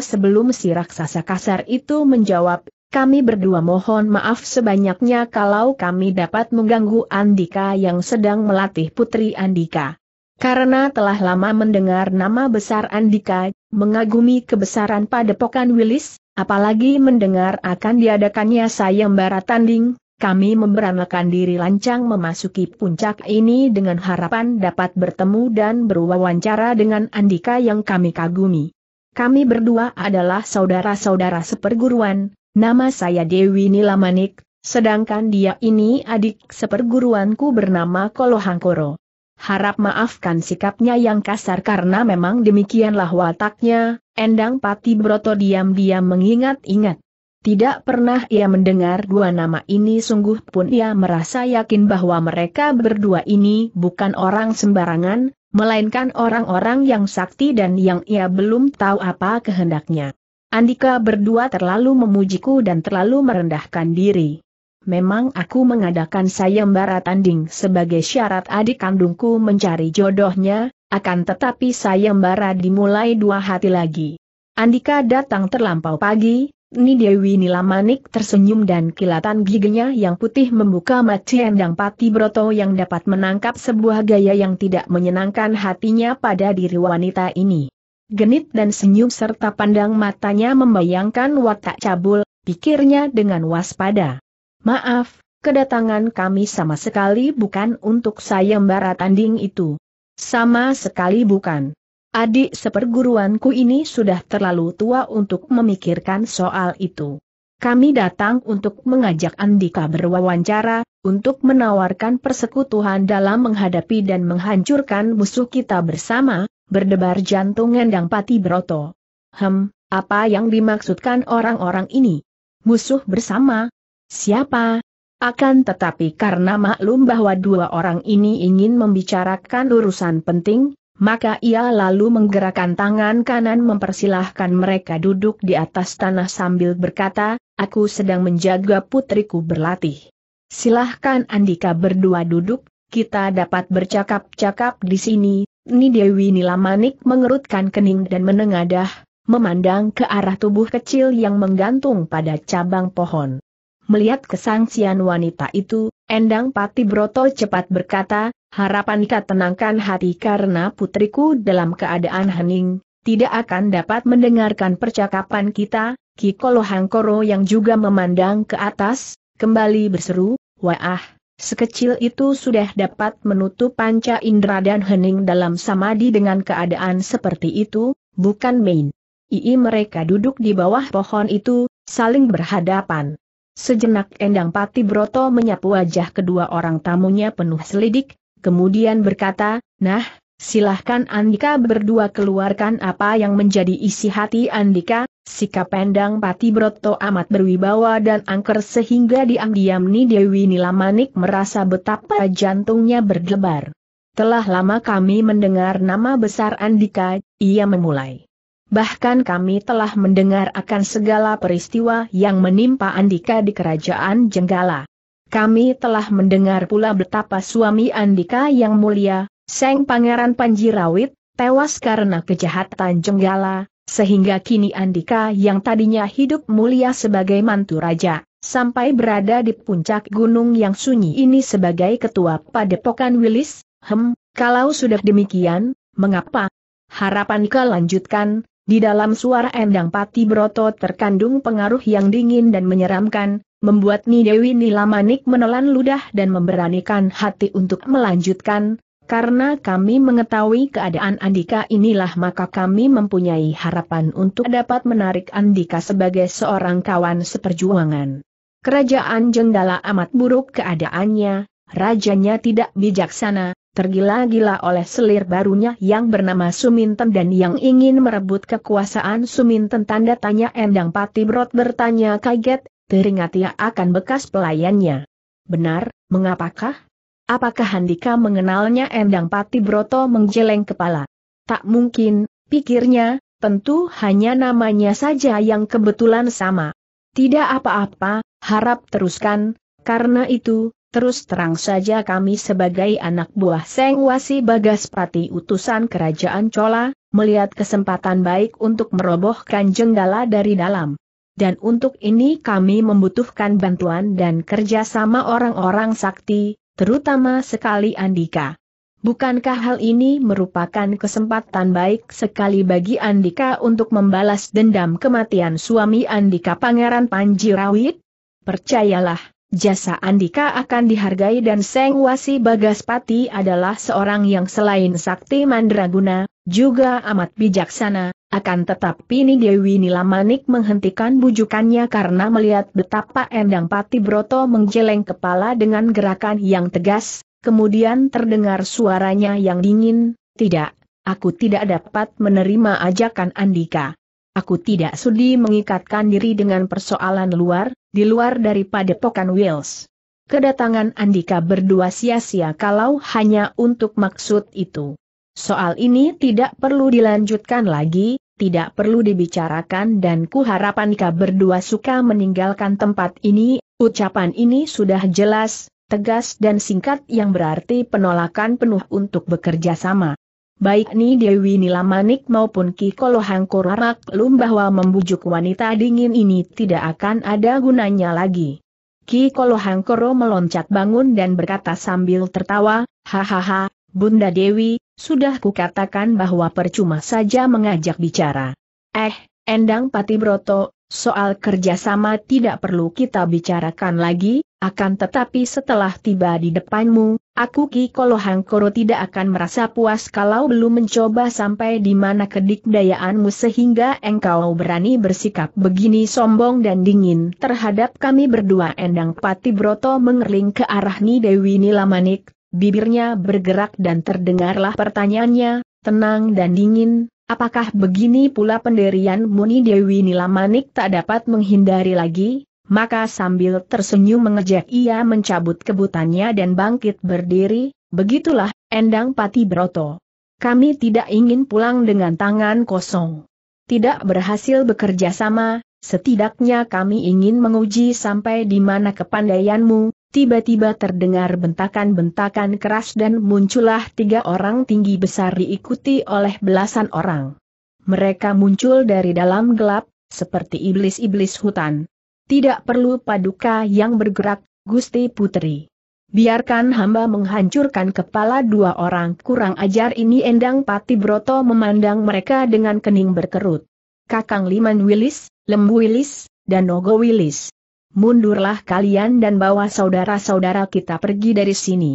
sebelum si raksasa kasar itu menjawab kami berdua mohon maaf sebanyaknya kalau kami dapat mengganggu Andika yang sedang melatih Putri Andika. Karena telah lama mendengar nama besar Andika, mengagumi kebesaran padepokan Wilis, apalagi mendengar akan diadakannya sayembara tanding, kami memberanakan diri lancang memasuki puncak ini dengan harapan dapat bertemu dan berwawancara dengan Andika yang kami kagumi. Kami berdua adalah saudara-saudara seperguruan, Nama saya Dewi Nilamanik, sedangkan dia ini adik seperguruanku bernama Kolohangkoro. Harap maafkan sikapnya yang kasar karena memang demikianlah wataknya, Endang Pati Broto diam-diam mengingat-ingat. Tidak pernah ia mendengar dua nama ini sungguh pun ia merasa yakin bahwa mereka berdua ini bukan orang sembarangan, melainkan orang-orang yang sakti dan yang ia belum tahu apa kehendaknya. Andika berdua terlalu memujiku dan terlalu merendahkan diri. Memang aku mengadakan sayembara tanding sebagai syarat adik kandungku mencari jodohnya, akan tetapi sayembara dimulai dua hati lagi. Andika datang terlampau pagi, Ni Dewi Nilamanik tersenyum dan kilatan giginya yang putih membuka mata Endang Pati Broto yang dapat menangkap sebuah gaya yang tidak menyenangkan hatinya pada diri wanita ini genit dan senyum serta pandang matanya membayangkan watak cabul, pikirnya dengan waspada. Maaf, kedatangan kami sama sekali bukan untuk sayembara tanding itu. Sama sekali bukan. Adik seperguruanku ini sudah terlalu tua untuk memikirkan soal itu. Kami datang untuk mengajak Andika berwawancara, untuk menawarkan persekutuan dalam menghadapi dan menghancurkan musuh kita bersama, Berdebar jantung Endang Pati Broto. Hem, apa yang dimaksudkan orang-orang ini? Musuh bersama? Siapa? Akan tetapi karena maklum bahwa dua orang ini ingin membicarakan urusan penting, maka ia lalu menggerakkan tangan kanan mempersilahkan mereka duduk di atas tanah sambil berkata, aku sedang menjaga putriku berlatih. Silahkan Andika berdua duduk, kita dapat bercakap-cakap di sini, Ni Dewi Manik mengerutkan kening dan menengadah, memandang ke arah tubuh kecil yang menggantung pada cabang pohon. Melihat kesangsian wanita itu, Endang Pati Broto cepat berkata, harapan kita tenangkan hati karena putriku dalam keadaan hening, tidak akan dapat mendengarkan percakapan kita, Kikolo Hangkoro yang juga memandang ke atas, kembali berseru, Wah, Sekecil itu sudah dapat menutup panca indera dan hening dalam samadi dengan keadaan seperti itu, bukan main. Ii mereka duduk di bawah pohon itu, saling berhadapan. Sejenak Endang Pati Broto menyapu wajah kedua orang tamunya penuh selidik, kemudian berkata, Nah, silahkan Andika berdua keluarkan apa yang menjadi isi hati Andika, Sikap Pendang Pati Broto amat berwibawa dan angker sehingga diam-diam Ni Dewi Nilamanik merasa betapa jantungnya berdebar. Telah lama kami mendengar nama besar Andika, ia memulai. Bahkan kami telah mendengar akan segala peristiwa yang menimpa Andika di kerajaan Jenggala. Kami telah mendengar pula betapa suami Andika yang mulia, Seng Pangeran Panjirawit, tewas karena kejahatan Jenggala, sehingga kini Andika yang tadinya hidup mulia sebagai mantu raja, sampai berada di puncak gunung yang sunyi ini sebagai ketua padepokan Wilis, hem, kalau sudah demikian, mengapa? Harapan lanjutkan? di dalam suara Endang Pati Broto terkandung pengaruh yang dingin dan menyeramkan, membuat Nidewi Nilamanik menelan ludah dan memberanikan hati untuk melanjutkan, karena kami mengetahui keadaan Andika inilah maka kami mempunyai harapan untuk dapat menarik Andika sebagai seorang kawan seperjuangan. Kerajaan Jenggala amat buruk keadaannya, rajanya tidak bijaksana, tergila-gila oleh selir barunya yang bernama Suminten dan yang ingin merebut kekuasaan Suminten tanda tanya Endang Patibrot bertanya kaget, teringat ia akan bekas pelayannya. Benar, mengapakah? Apakah Handika mengenalnya Endang Pati Broto menggeleng kepala? Tak mungkin, pikirnya, tentu hanya namanya saja yang kebetulan sama. Tidak apa-apa, harap teruskan, karena itu, terus terang saja kami sebagai anak buah Seng Wasi Pati utusan Kerajaan Cola, melihat kesempatan baik untuk merobohkan jenggala dari dalam dan untuk ini kami membutuhkan bantuan dan kerjasama orang-orang sakti, terutama sekali Andika. Bukankah hal ini merupakan kesempatan baik sekali bagi Andika untuk membalas dendam kematian suami Andika Pangeran Panji Rawit? Percayalah, jasa Andika akan dihargai dan Seng Wasi Bagaspati adalah seorang yang selain sakti mandraguna, juga amat bijaksana, akan tetapi ini Dewi Nilamanik menghentikan bujukannya karena melihat betapa Endang Pati Broto menjeleng kepala dengan gerakan yang tegas, kemudian terdengar suaranya yang dingin, tidak, aku tidak dapat menerima ajakan Andika. Aku tidak sudi mengikatkan diri dengan persoalan luar, di luar daripada pokan Wills. Kedatangan Andika berdua sia-sia kalau hanya untuk maksud itu. Soal ini tidak perlu dilanjutkan lagi, tidak perlu dibicarakan dan kuharap Anika berdua suka meninggalkan tempat ini, ucapan ini sudah jelas, tegas dan singkat yang berarti penolakan penuh untuk bekerja sama. Baik Ni Dewi Nilamanik maupun Ki Kolohang Korarak Lum bahwa membujuk wanita dingin ini tidak akan ada gunanya lagi. Ki Kolohang meloncat bangun dan berkata sambil tertawa, Hahaha, Bunda Dewi, sudah kukatakan bahwa percuma saja mengajak bicara. Eh, Endang Pati Broto, soal kerjasama tidak perlu kita bicarakan lagi, akan tetapi setelah tiba di depanmu, aku Ki Kolohangkoro tidak akan merasa puas kalau belum mencoba sampai di mana kedikdayaanmu sehingga engkau berani bersikap begini sombong dan dingin terhadap kami berdua Endang Pati Broto mengerling ke arah Ni Dewi Nilamanik, Bibirnya bergerak dan terdengarlah pertanyaannya, tenang dan dingin, apakah begini pula penderian Muni Dewi Nilamanik tak dapat menghindari lagi? Maka sambil tersenyum mengejek ia mencabut kebutannya dan bangkit berdiri, begitulah, Endang Pati Broto. Kami tidak ingin pulang dengan tangan kosong. Tidak berhasil bekerja sama, Setidaknya kami ingin menguji sampai di mana kepandaianmu, Tiba-tiba terdengar bentakan-bentakan keras dan muncullah tiga orang tinggi besar diikuti oleh belasan orang. Mereka muncul dari dalam gelap, seperti iblis-iblis hutan. Tidak perlu paduka yang bergerak, Gusti Putri. Biarkan hamba menghancurkan kepala dua orang kurang ajar ini Endang Pati Broto memandang mereka dengan kening berkerut. Kakang Liman Wilis, Lembu Wilis, dan Nogo Wilis mundurlah kalian dan bawa saudara-saudara kita pergi dari sini.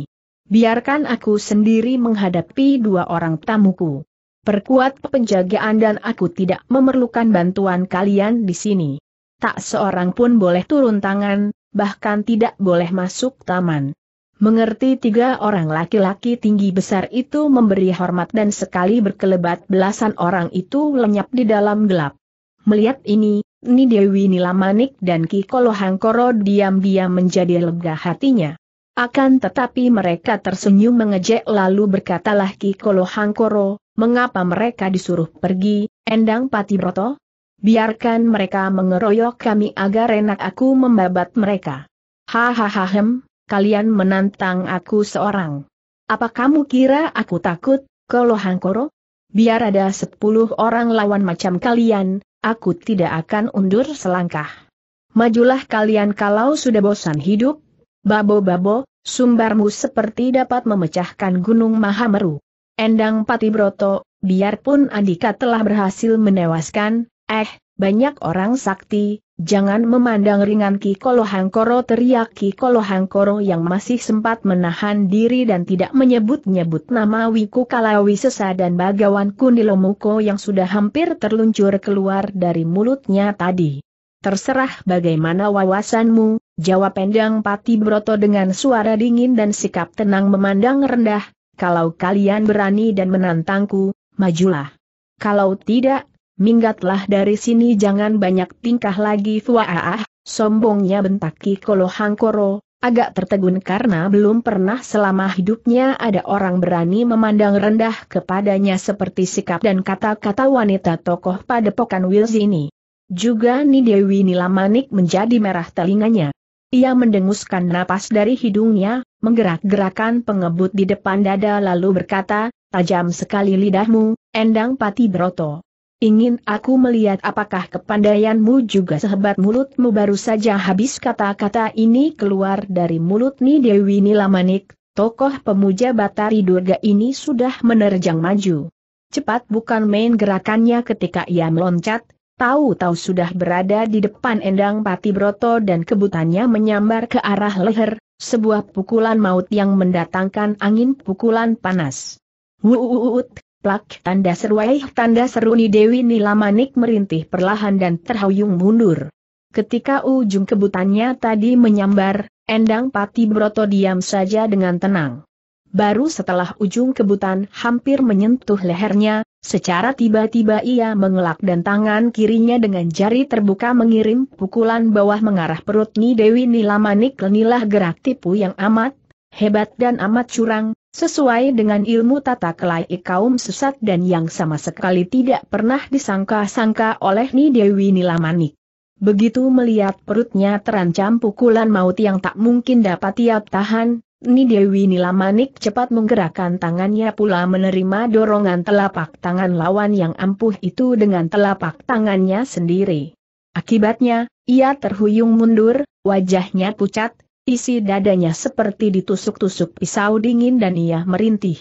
Biarkan aku sendiri menghadapi dua orang tamuku. Perkuat penjagaan dan aku tidak memerlukan bantuan kalian di sini. Tak seorang pun boleh turun tangan, bahkan tidak boleh masuk taman. Mengerti tiga orang laki-laki tinggi besar itu memberi hormat dan sekali berkelebat belasan orang itu lenyap di dalam gelap. Melihat ini, Ni Dewi Nilamanik dan Kikolo Hangkoro diam-diam menjadi lega hatinya. Akan tetapi mereka tersenyum mengejek lalu berkatalah Kikolo Hangkoro, mengapa mereka disuruh pergi, Endang Patibroto? Biarkan mereka mengeroyok kami agar enak aku membabat mereka. Hahaha hem, kalian menantang aku seorang. Apa kamu kira aku takut, Kolo biar ada sepuluh orang lawan macam kalian, aku tidak akan undur selangkah. Majulah kalian kalau sudah bosan hidup, babo-babo, sumbarmu seperti dapat memecahkan gunung Mahameru. Endang Patibroto, biarpun Andika telah berhasil menewaskan, eh, banyak orang sakti, jangan memandang ringan Ki Kolohangkoro teriak Ki Kolohangkoro yang masih sempat menahan diri dan tidak menyebut-nyebut nama Wiku Kalawi Sesa dan Bagawan Kundilomuko yang sudah hampir terluncur keluar dari mulutnya tadi. Terserah bagaimana wawasanmu, jawab Endang Pati Broto dengan suara dingin dan sikap tenang memandang rendah, kalau kalian berani dan menantangku, majulah. Kalau tidak, minggatlah dari sini jangan banyak tingkah lagi fuaah, sombongnya bentak Kikolo Hangkoro, agak tertegun karena belum pernah selama hidupnya ada orang berani memandang rendah kepadanya seperti sikap dan kata-kata wanita tokoh padepokan Wills ini. Juga ni Dewi Nilamanik menjadi merah telinganya. Ia mendenguskan napas dari hidungnya, menggerak-gerakan pengebut di depan dada lalu berkata, tajam sekali lidahmu, Endang Pati Broto. Ingin aku melihat apakah kepandaianmu juga sehebat mulutmu baru saja habis kata-kata ini keluar dari mulut Ni Dewi Nilamanik, tokoh pemuja Batari Durga ini sudah menerjang maju. Cepat bukan main gerakannya ketika ia meloncat, tahu-tahu sudah berada di depan Endang Pati Broto dan kebutannya menyambar ke arah leher, sebuah pukulan maut yang mendatangkan angin pukulan panas. Wuut, Plak tanda seru eh, tanda seru ni Dewi Nilamanik merintih perlahan dan terhuyung mundur. Ketika ujung kebutannya tadi menyambar, Endang Pati Broto diam saja dengan tenang. Baru setelah ujung kebutan hampir menyentuh lehernya, secara tiba-tiba ia mengelak dan tangan kirinya dengan jari terbuka mengirim pukulan bawah mengarah perut Ni Dewi Nilamanik lenilah gerak tipu yang amat hebat dan amat curang, sesuai dengan ilmu tata kelai kaum sesat dan yang sama sekali tidak pernah disangka-sangka oleh Nidewi Nilamanik. Begitu melihat perutnya terancam pukulan maut yang tak mungkin dapat ia tahan, Nidewi Nilamanik cepat menggerakkan tangannya pula menerima dorongan telapak tangan lawan yang ampuh itu dengan telapak tangannya sendiri. Akibatnya, ia terhuyung mundur, wajahnya pucat, Isi dadanya seperti ditusuk-tusuk pisau dingin dan ia merintih.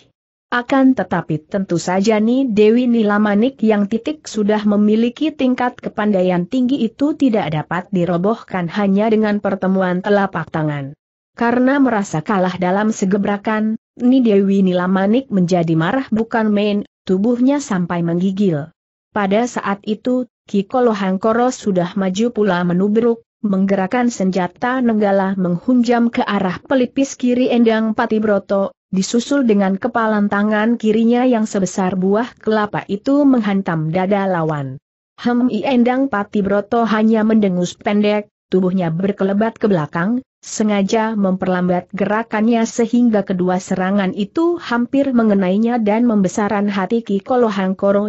Akan tetapi tentu saja nih Dewi Nilamanik yang titik sudah memiliki tingkat kepandaian tinggi itu tidak dapat dirobohkan hanya dengan pertemuan telapak tangan. Karena merasa kalah dalam segebrakan, Ni Dewi Nilamanik menjadi marah bukan main, tubuhnya sampai menggigil. Pada saat itu, Kikolo Hangkoro sudah maju pula menubruk, Menggerakkan senjata Nenggala menghunjam ke arah pelipis kiri Endang Patibroto, disusul dengan kepalan tangan kirinya yang sebesar buah kelapa itu menghantam dada lawan. I Endang Patibroto hanya mendengus pendek, tubuhnya berkelebat ke belakang, sengaja memperlambat gerakannya sehingga kedua serangan itu hampir mengenainya dan membesaran hati Ki Koro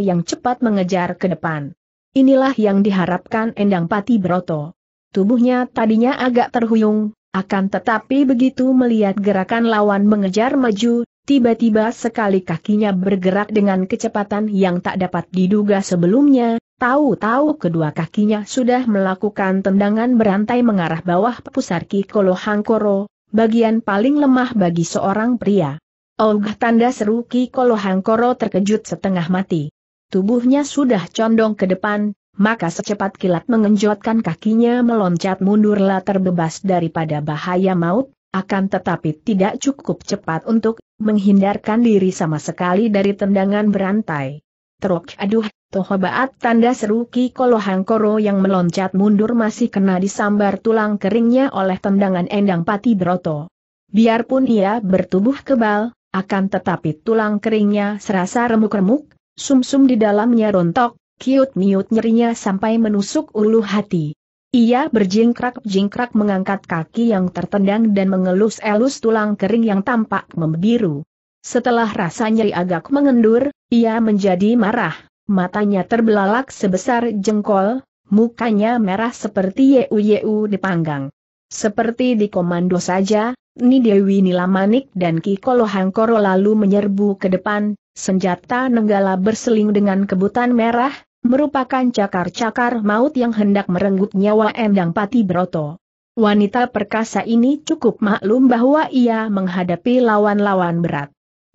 yang cepat mengejar ke depan. Inilah yang diharapkan Endang Patibroto. Tubuhnya tadinya agak terhuyung, akan tetapi begitu melihat gerakan lawan mengejar maju, tiba-tiba sekali kakinya bergerak dengan kecepatan yang tak dapat diduga sebelumnya, tahu-tahu kedua kakinya sudah melakukan tendangan berantai mengarah bawah pusar Kikolo Hangkoro, bagian paling lemah bagi seorang pria. Ogah tanda seru Kikolo Hangkoro terkejut setengah mati. Tubuhnya sudah condong ke depan, maka secepat kilat mengenjotkan kakinya meloncat mundurlah terbebas daripada bahaya maut, akan tetapi tidak cukup cepat untuk menghindarkan diri sama sekali dari tendangan berantai. Truk aduh, tohobaat tanda seru Ki Kolohang Koro yang meloncat mundur masih kena disambar tulang keringnya oleh tendangan Endang Pati Broto. Biarpun ia bertubuh kebal, akan tetapi tulang keringnya serasa remuk-remuk, sumsum di dalamnya rontok, kiut miut nyerinya sampai menusuk ulu hati. Ia berjingkrak-jingkrak mengangkat kaki yang tertendang dan mengelus-elus tulang kering yang tampak membiru. Setelah rasa nyeri agak mengendur, ia menjadi marah, matanya terbelalak sebesar jengkol, mukanya merah seperti yeu-yeu dipanggang. Seperti di komando saja, Ni Dewi Nilamanik dan Ki lalu menyerbu ke depan, senjata nenggala berseling dengan kebutan merah, merupakan cakar-cakar maut yang hendak merenggut nyawa Endang Pati Broto. Wanita perkasa ini cukup maklum bahwa ia menghadapi lawan-lawan berat.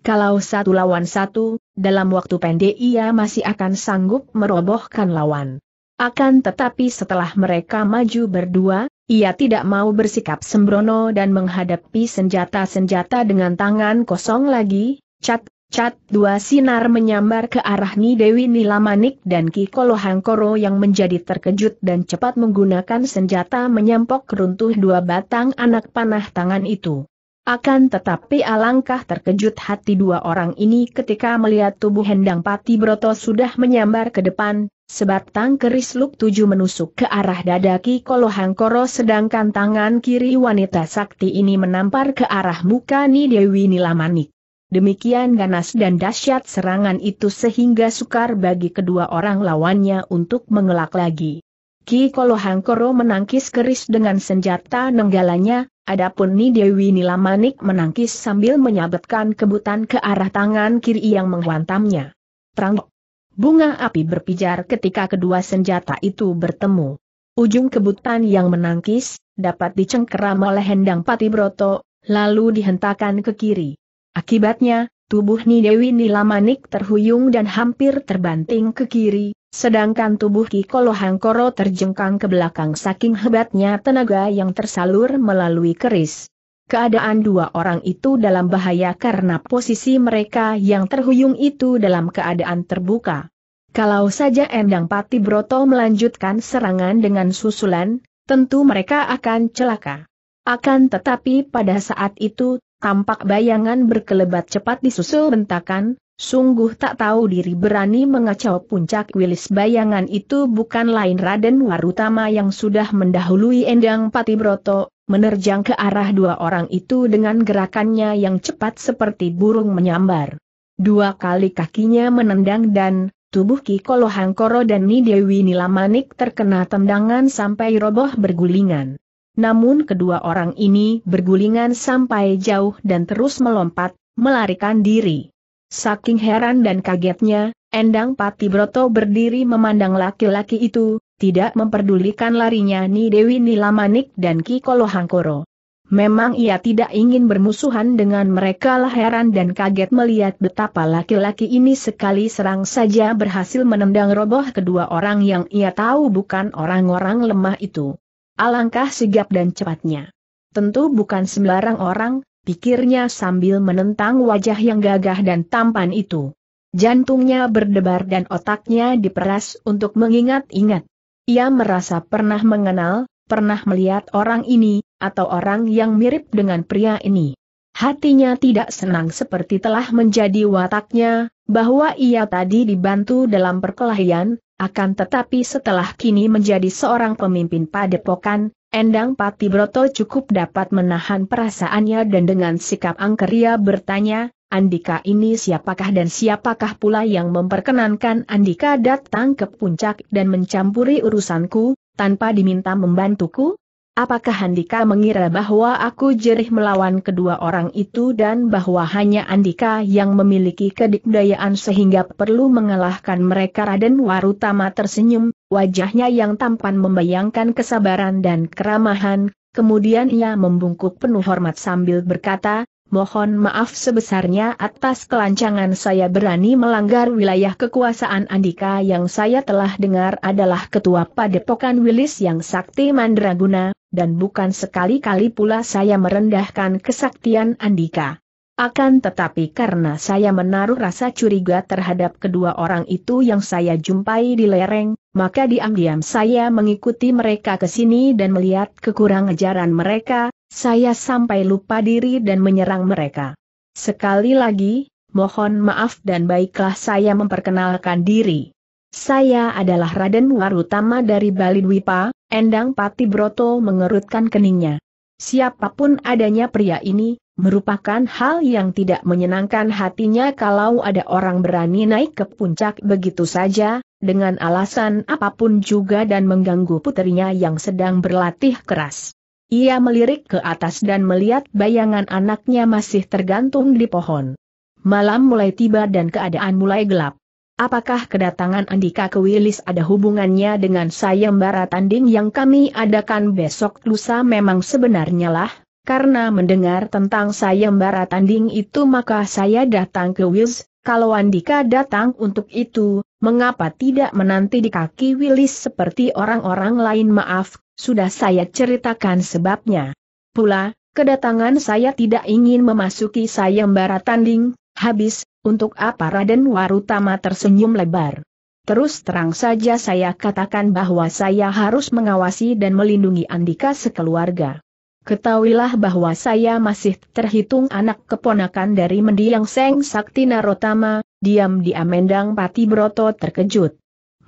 Kalau satu lawan satu, dalam waktu pendek ia masih akan sanggup merobohkan lawan. Akan tetapi setelah mereka maju berdua, ia tidak mau bersikap sembrono dan menghadapi senjata-senjata dengan tangan kosong lagi, cat. Cat dua sinar menyambar ke arah Ni Dewi Nilamanik dan Ki Kolohangkoro yang menjadi terkejut dan cepat menggunakan senjata menyampok runtuh dua batang anak panah tangan itu. Akan tetapi alangkah terkejut hati dua orang ini ketika melihat tubuh Hendang Pati Broto sudah menyambar ke depan, sebatang keris luk tujuh menusuk ke arah dada Ki Kolohangkoro sedangkan tangan kiri wanita sakti ini menampar ke arah muka Ni Dewi Nilamanik. Demikian ganas dan dahsyat serangan itu sehingga sukar bagi kedua orang lawannya untuk mengelak lagi. Ki Kolohangkoro menangkis keris dengan senjata nenggalanya, adapun Ni Dewi Nilamanik menangkis sambil menyabetkan kebutan ke arah tangan kiri yang menghantamnya. Prangok! Bunga api berpijar ketika kedua senjata itu bertemu. Ujung kebutan yang menangkis, dapat dicengkeram oleh Hendang Patibroto, lalu dihentakkan ke kiri. Akibatnya, tubuh Nidewi Nilamanik terhuyung dan hampir terbanting ke kiri, sedangkan tubuh Kikolo Koro terjengkang ke belakang saking hebatnya tenaga yang tersalur melalui keris. Keadaan dua orang itu dalam bahaya karena posisi mereka yang terhuyung itu dalam keadaan terbuka. Kalau saja Endang Pati Broto melanjutkan serangan dengan susulan, tentu mereka akan celaka. Akan tetapi pada saat itu Tampak bayangan berkelebat cepat disusul bentakan, sungguh tak tahu diri berani mengacau puncak wilis bayangan itu bukan lain Raden Warutama yang sudah mendahului Endang Patibroto, menerjang ke arah dua orang itu dengan gerakannya yang cepat seperti burung menyambar. Dua kali kakinya menendang dan, tubuh Ki Kolo Hangkoro dan Nidewi Nilamanik terkena tendangan sampai roboh bergulingan namun kedua orang ini bergulingan sampai jauh dan terus melompat, melarikan diri. Saking heran dan kagetnya, Endang Pati Broto berdiri memandang laki-laki itu, tidak memperdulikan larinya Ni Dewi Nilamanik dan Ki Kolohangkoro. Memang ia tidak ingin bermusuhan dengan mereka lah heran dan kaget melihat betapa laki-laki ini sekali serang saja berhasil menendang roboh kedua orang yang ia tahu bukan orang-orang lemah itu. Alangkah sigap dan cepatnya. Tentu bukan sembarang orang, pikirnya sambil menentang wajah yang gagah dan tampan itu. Jantungnya berdebar dan otaknya diperas untuk mengingat-ingat. Ia merasa pernah mengenal, pernah melihat orang ini, atau orang yang mirip dengan pria ini. Hatinya tidak senang seperti telah menjadi wataknya, bahwa ia tadi dibantu dalam perkelahian, akan tetapi setelah kini menjadi seorang pemimpin padepokan, Endang Pati Broto cukup dapat menahan perasaannya dan dengan sikap angker ia bertanya, Andika ini siapakah dan siapakah pula yang memperkenankan Andika datang ke puncak dan mencampuri urusanku, tanpa diminta membantuku? Apakah Andika mengira bahwa aku jerih melawan kedua orang itu dan bahwa hanya Andika yang memiliki kedikdayaan sehingga perlu mengalahkan mereka Raden Warutama tersenyum, wajahnya yang tampan membayangkan kesabaran dan keramahan, kemudian ia membungkuk penuh hormat sambil berkata, mohon maaf sebesarnya atas kelancangan saya berani melanggar wilayah kekuasaan Andika yang saya telah dengar adalah ketua padepokan Wilis yang sakti mandraguna, dan bukan sekali-kali pula saya merendahkan kesaktian Andika. Akan tetapi karena saya menaruh rasa curiga terhadap kedua orang itu yang saya jumpai di lereng, maka diam-diam saya mengikuti mereka ke sini dan melihat kekurang ajaran mereka, saya sampai lupa diri dan menyerang mereka. Sekali lagi, mohon maaf dan baiklah saya memperkenalkan diri. Saya adalah Raden Warutama dari Balidwipa, Endang Pati Broto mengerutkan keningnya. Siapapun adanya pria ini, merupakan hal yang tidak menyenangkan hatinya kalau ada orang berani naik ke puncak begitu saja, dengan alasan apapun juga dan mengganggu putrinya yang sedang berlatih keras. Ia melirik ke atas dan melihat bayangan anaknya masih tergantung di pohon. Malam mulai tiba dan keadaan mulai gelap. Apakah kedatangan Andika ke Wilis ada hubungannya dengan sayembara tanding yang kami adakan besok lusa memang sebenarnya lah, karena mendengar tentang sayembara tanding itu maka saya datang ke Wilis, kalau Andika datang untuk itu, mengapa tidak menanti di kaki Wilis seperti orang-orang lain maaf, sudah saya ceritakan sebabnya. Pula, kedatangan saya tidak ingin memasuki sayembara tanding, habis, untuk apa Raden Warutama tersenyum lebar. Terus terang saja saya katakan bahwa saya harus mengawasi dan melindungi Andika sekeluarga. Ketahuilah bahwa saya masih terhitung anak keponakan dari mendiang Seng Sakti Narotama, diam di Amendang Pati Broto terkejut.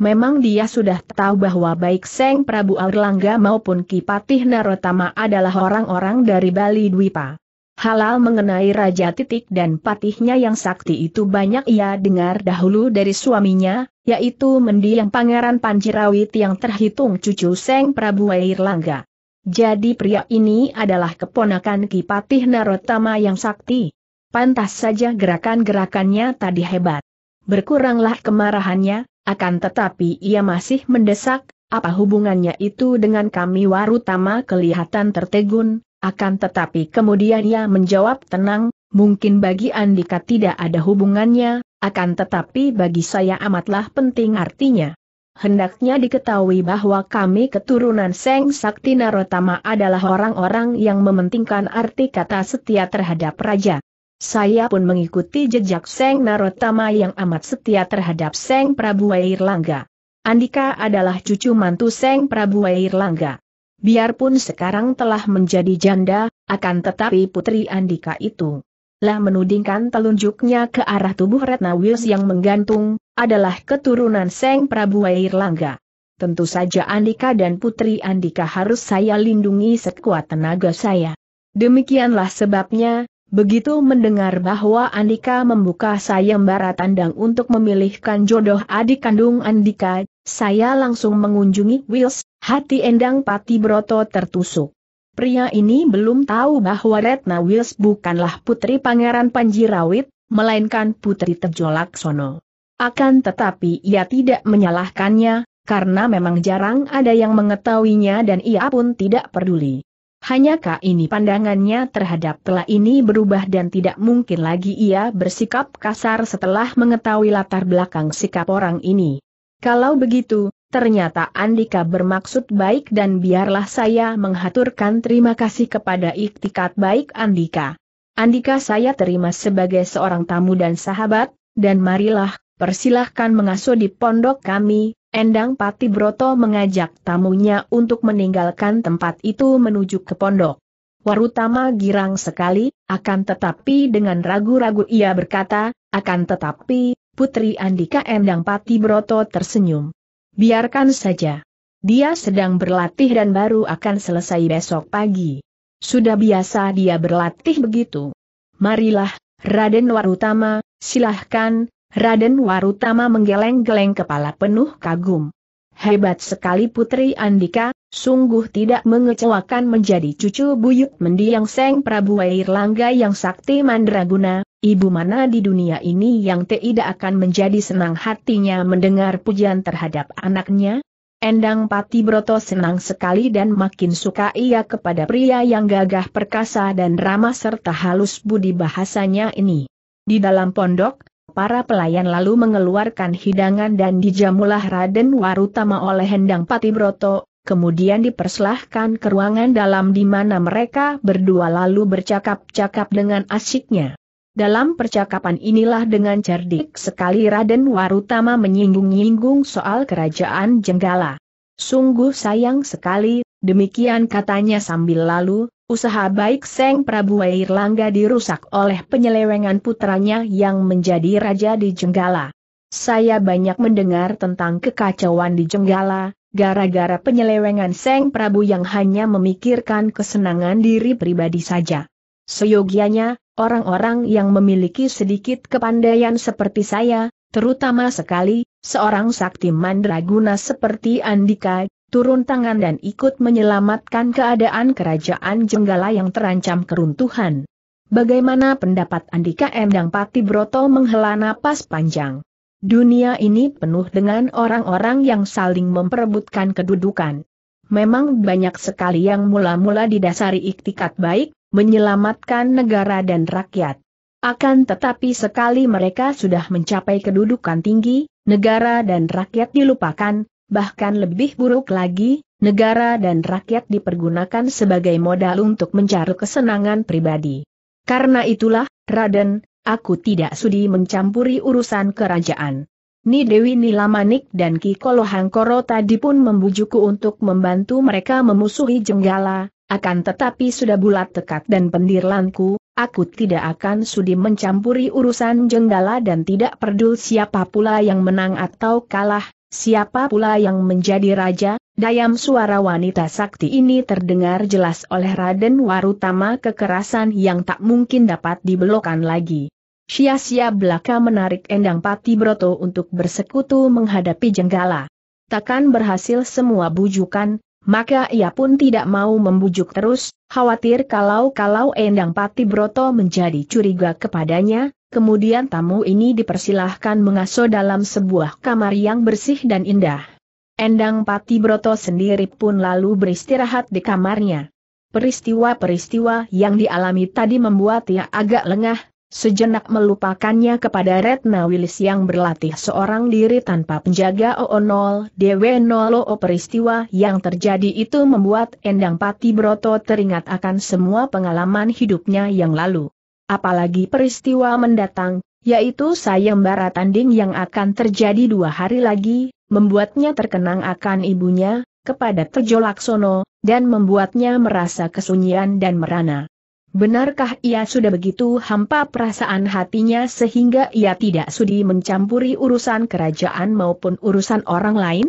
Memang dia sudah tahu bahwa baik Seng Prabu Aurlangga maupun Kipatih Narotama adalah orang-orang dari Bali Dwipa. Halal mengenai Raja Titik dan patihnya yang sakti itu banyak ia dengar dahulu dari suaminya, yaitu mendiang Pangeran Panjirawit yang terhitung cucu Seng Prabu Airlangga. Jadi pria ini adalah keponakan Kipatih Narotama yang sakti. Pantas saja gerakan-gerakannya tadi hebat. Berkuranglah kemarahannya, akan tetapi ia masih mendesak, apa hubungannya itu dengan kami Warutama kelihatan tertegun, akan tetapi kemudian ia menjawab tenang, mungkin bagi Andika tidak ada hubungannya, akan tetapi bagi saya amatlah penting artinya. Hendaknya diketahui bahwa kami keturunan Seng Sakti Narotama adalah orang-orang yang mementingkan arti kata setia terhadap raja. Saya pun mengikuti jejak Seng Narotama yang amat setia terhadap Seng Prabu Wairlangga. Andika adalah cucu mantu Seng Prabu Wairlangga. Biarpun sekarang telah menjadi janda, akan tetapi putri Andika itu lah menudingkan telunjuknya ke arah tubuh Retna Wils yang menggantung, adalah keturunan Seng Prabu Wairlangga. Tentu saja Andika dan putri Andika harus saya lindungi sekuat tenaga saya. Demikianlah sebabnya, Begitu mendengar bahwa Andika membuka sayembara tandang untuk memilihkan jodoh adik kandung Andika, saya langsung mengunjungi Wills, hati Endang Pati Broto tertusuk. Pria ini belum tahu bahwa Retna Wills bukanlah putri pangeran Panji Rawit, melainkan putri Tejo Laksono. Akan tetapi ia tidak menyalahkannya, karena memang jarang ada yang mengetahuinya dan ia pun tidak peduli. Hanya Hanyakah ini pandangannya terhadap telah ini berubah dan tidak mungkin lagi ia bersikap kasar setelah mengetahui latar belakang sikap orang ini. Kalau begitu, ternyata Andika bermaksud baik dan biarlah saya menghaturkan terima kasih kepada iktikat baik Andika. Andika saya terima sebagai seorang tamu dan sahabat, dan marilah, persilahkan mengasuh di pondok kami, Endang Pati Broto mengajak tamunya untuk meninggalkan tempat itu menuju ke pondok. Warutama girang sekali, akan tetapi dengan ragu-ragu ia berkata, akan tetapi, Putri Andika Endang Pati Broto tersenyum. Biarkan saja. Dia sedang berlatih dan baru akan selesai besok pagi. Sudah biasa dia berlatih begitu. Marilah, Raden Warutama, silahkan, Raden Warutama menggeleng-geleng kepala penuh kagum. Hebat sekali Putri Andika, sungguh tidak mengecewakan menjadi cucu buyut mendiang Seng Prabu Airlangga yang sakti mandraguna, ibu mana di dunia ini yang tidak akan menjadi senang hatinya mendengar pujian terhadap anaknya? Endang Pati Broto senang sekali dan makin suka ia kepada pria yang gagah perkasa dan ramah serta halus budi bahasanya ini. Di dalam pondok, Para pelayan lalu mengeluarkan hidangan dan dijamulah Raden Warutama oleh Hendang Pati Broto. kemudian diperselahkan ke ruangan dalam di mana mereka berdua lalu bercakap-cakap dengan asiknya. Dalam percakapan inilah dengan cerdik sekali Raden Warutama menyinggung-nyinggung soal kerajaan Jenggala. Sungguh sayang sekali, demikian katanya sambil lalu, Usaha baik Seng Prabu Wairlangga dirusak oleh penyelewengan putranya yang menjadi raja di Jenggala. Saya banyak mendengar tentang kekacauan di Jenggala, gara-gara penyelewengan Seng Prabu yang hanya memikirkan kesenangan diri pribadi saja. Seyogianya, orang-orang yang memiliki sedikit kepandaian seperti saya, terutama sekali, seorang sakti mandraguna seperti Andika, turun tangan dan ikut menyelamatkan keadaan kerajaan Jenggala yang terancam keruntuhan. Bagaimana pendapat Andika Endang Pati Broto menghela napas panjang? Dunia ini penuh dengan orang-orang yang saling memperebutkan kedudukan. Memang banyak sekali yang mula-mula didasari iktikat baik, menyelamatkan negara dan rakyat. Akan tetapi sekali mereka sudah mencapai kedudukan tinggi, negara dan rakyat dilupakan, bahkan lebih buruk lagi, negara dan rakyat dipergunakan sebagai modal untuk mencari kesenangan pribadi. Karena itulah, Raden, aku tidak sudi mencampuri urusan kerajaan. Ni Dewi Nilamanik dan Ki Kolohangkoro tadi pun membujukku untuk membantu mereka memusuhi Jenggala, akan tetapi sudah bulat tekad dan pendirlanku, aku tidak akan sudi mencampuri urusan Jenggala dan tidak peduli siapa pula yang menang atau kalah, Siapa pula yang menjadi raja? Dayam suara wanita sakti ini terdengar jelas oleh Raden Warutama kekerasan yang tak mungkin dapat dibelokkan lagi. Sia-sia belaka menarik Endang Pati Broto untuk bersekutu menghadapi Jenggala. Takkan berhasil semua bujukan, maka ia pun tidak mau membujuk terus, khawatir kalau-kalau Endang Pati Broto menjadi curiga kepadanya, Kemudian tamu ini dipersilahkan mengasuh dalam sebuah kamar yang bersih dan indah. Endang Pati Broto sendiri pun lalu beristirahat di kamarnya. Peristiwa-peristiwa yang dialami tadi membuat ia agak lengah, sejenak melupakannya kepada Retna Wilis yang berlatih seorang diri tanpa penjaga OO0 DW0 peristiwa yang terjadi itu membuat Endang Pati Broto teringat akan semua pengalaman hidupnya yang lalu. Apalagi peristiwa mendatang, yaitu sayembara tanding yang akan terjadi dua hari lagi, membuatnya terkenang akan ibunya, kepada Tejo Laksono, dan membuatnya merasa kesunyian dan merana. Benarkah ia sudah begitu hampa perasaan hatinya sehingga ia tidak sudi mencampuri urusan kerajaan maupun urusan orang lain?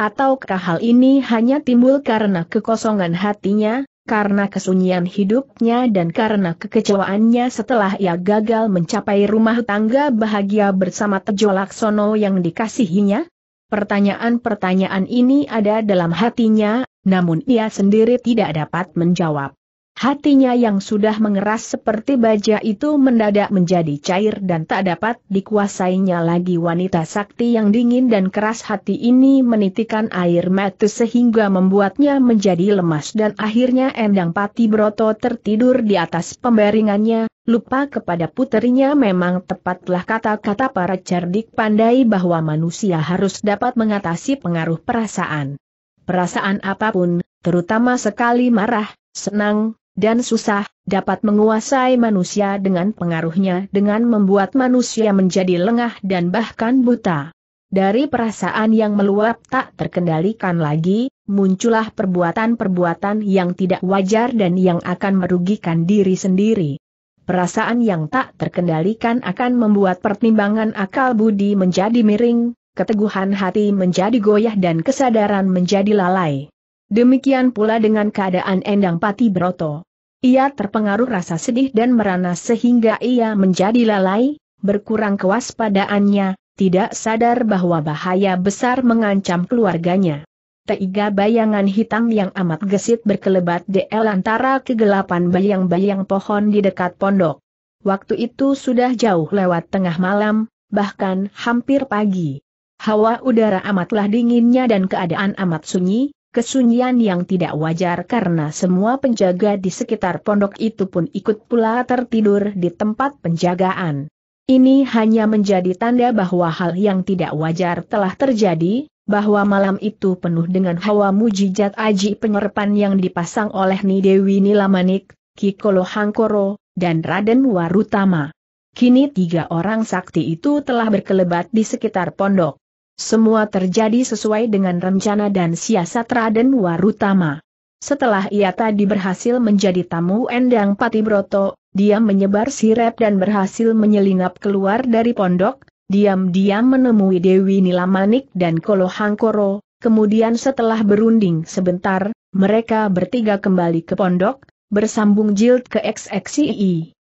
Ataukah hal ini hanya timbul karena kekosongan hatinya, karena kesunyian hidupnya dan karena kekecewaannya setelah ia gagal mencapai rumah tangga bahagia bersama Tejo Laksono yang dikasihinya? Pertanyaan-pertanyaan ini ada dalam hatinya, namun ia sendiri tidak dapat menjawab. Hatinya yang sudah mengeras seperti baja itu mendadak menjadi cair dan tak dapat dikuasainya lagi wanita sakti yang dingin dan keras hati ini menitikan air mata sehingga membuatnya menjadi lemas dan akhirnya Endang Pati Broto tertidur di atas pembaringannya, lupa kepada puterinya memang tepatlah kata-kata para cerdik pandai bahwa manusia harus dapat mengatasi pengaruh perasaan. Perasaan apapun, terutama sekali marah, senang, dan susah, dapat menguasai manusia dengan pengaruhnya dengan membuat manusia menjadi lengah dan bahkan buta. Dari perasaan yang meluap tak terkendalikan lagi, muncullah perbuatan-perbuatan yang tidak wajar dan yang akan merugikan diri sendiri. Perasaan yang tak terkendalikan akan membuat pertimbangan akal budi menjadi miring, keteguhan hati menjadi goyah dan kesadaran menjadi lalai. Demikian pula dengan keadaan Endang Pati Broto. Ia terpengaruh rasa sedih dan merana sehingga ia menjadi lalai, berkurang kewaspadaannya, tidak sadar bahwa bahaya besar mengancam keluarganya. Tiga bayangan hitam yang amat gesit berkelebat di el antara kegelapan bayang-bayang pohon di dekat pondok. Waktu itu sudah jauh lewat tengah malam, bahkan hampir pagi. Hawa udara amatlah dinginnya dan keadaan amat sunyi, kesunyian yang tidak wajar karena semua penjaga di sekitar pondok itu pun ikut pula tertidur di tempat penjagaan. Ini hanya menjadi tanda bahwa hal yang tidak wajar telah terjadi, bahwa malam itu penuh dengan hawa mujizat aji penyerpan yang dipasang oleh Nidewi Nilamanik, Kikolo Hangkoro, dan Raden Warutama. Kini tiga orang sakti itu telah berkelebat di sekitar pondok. Semua terjadi sesuai dengan rencana dan siasat Raden Warutama. Setelah ia tadi berhasil menjadi tamu Endang Patibroto, dia menyebar sirep dan berhasil menyelinap keluar dari pondok, diam-diam menemui Dewi Nilamanik dan Kolohangkoro. kemudian setelah berunding sebentar, mereka bertiga kembali ke pondok, bersambung jilid ke XXII.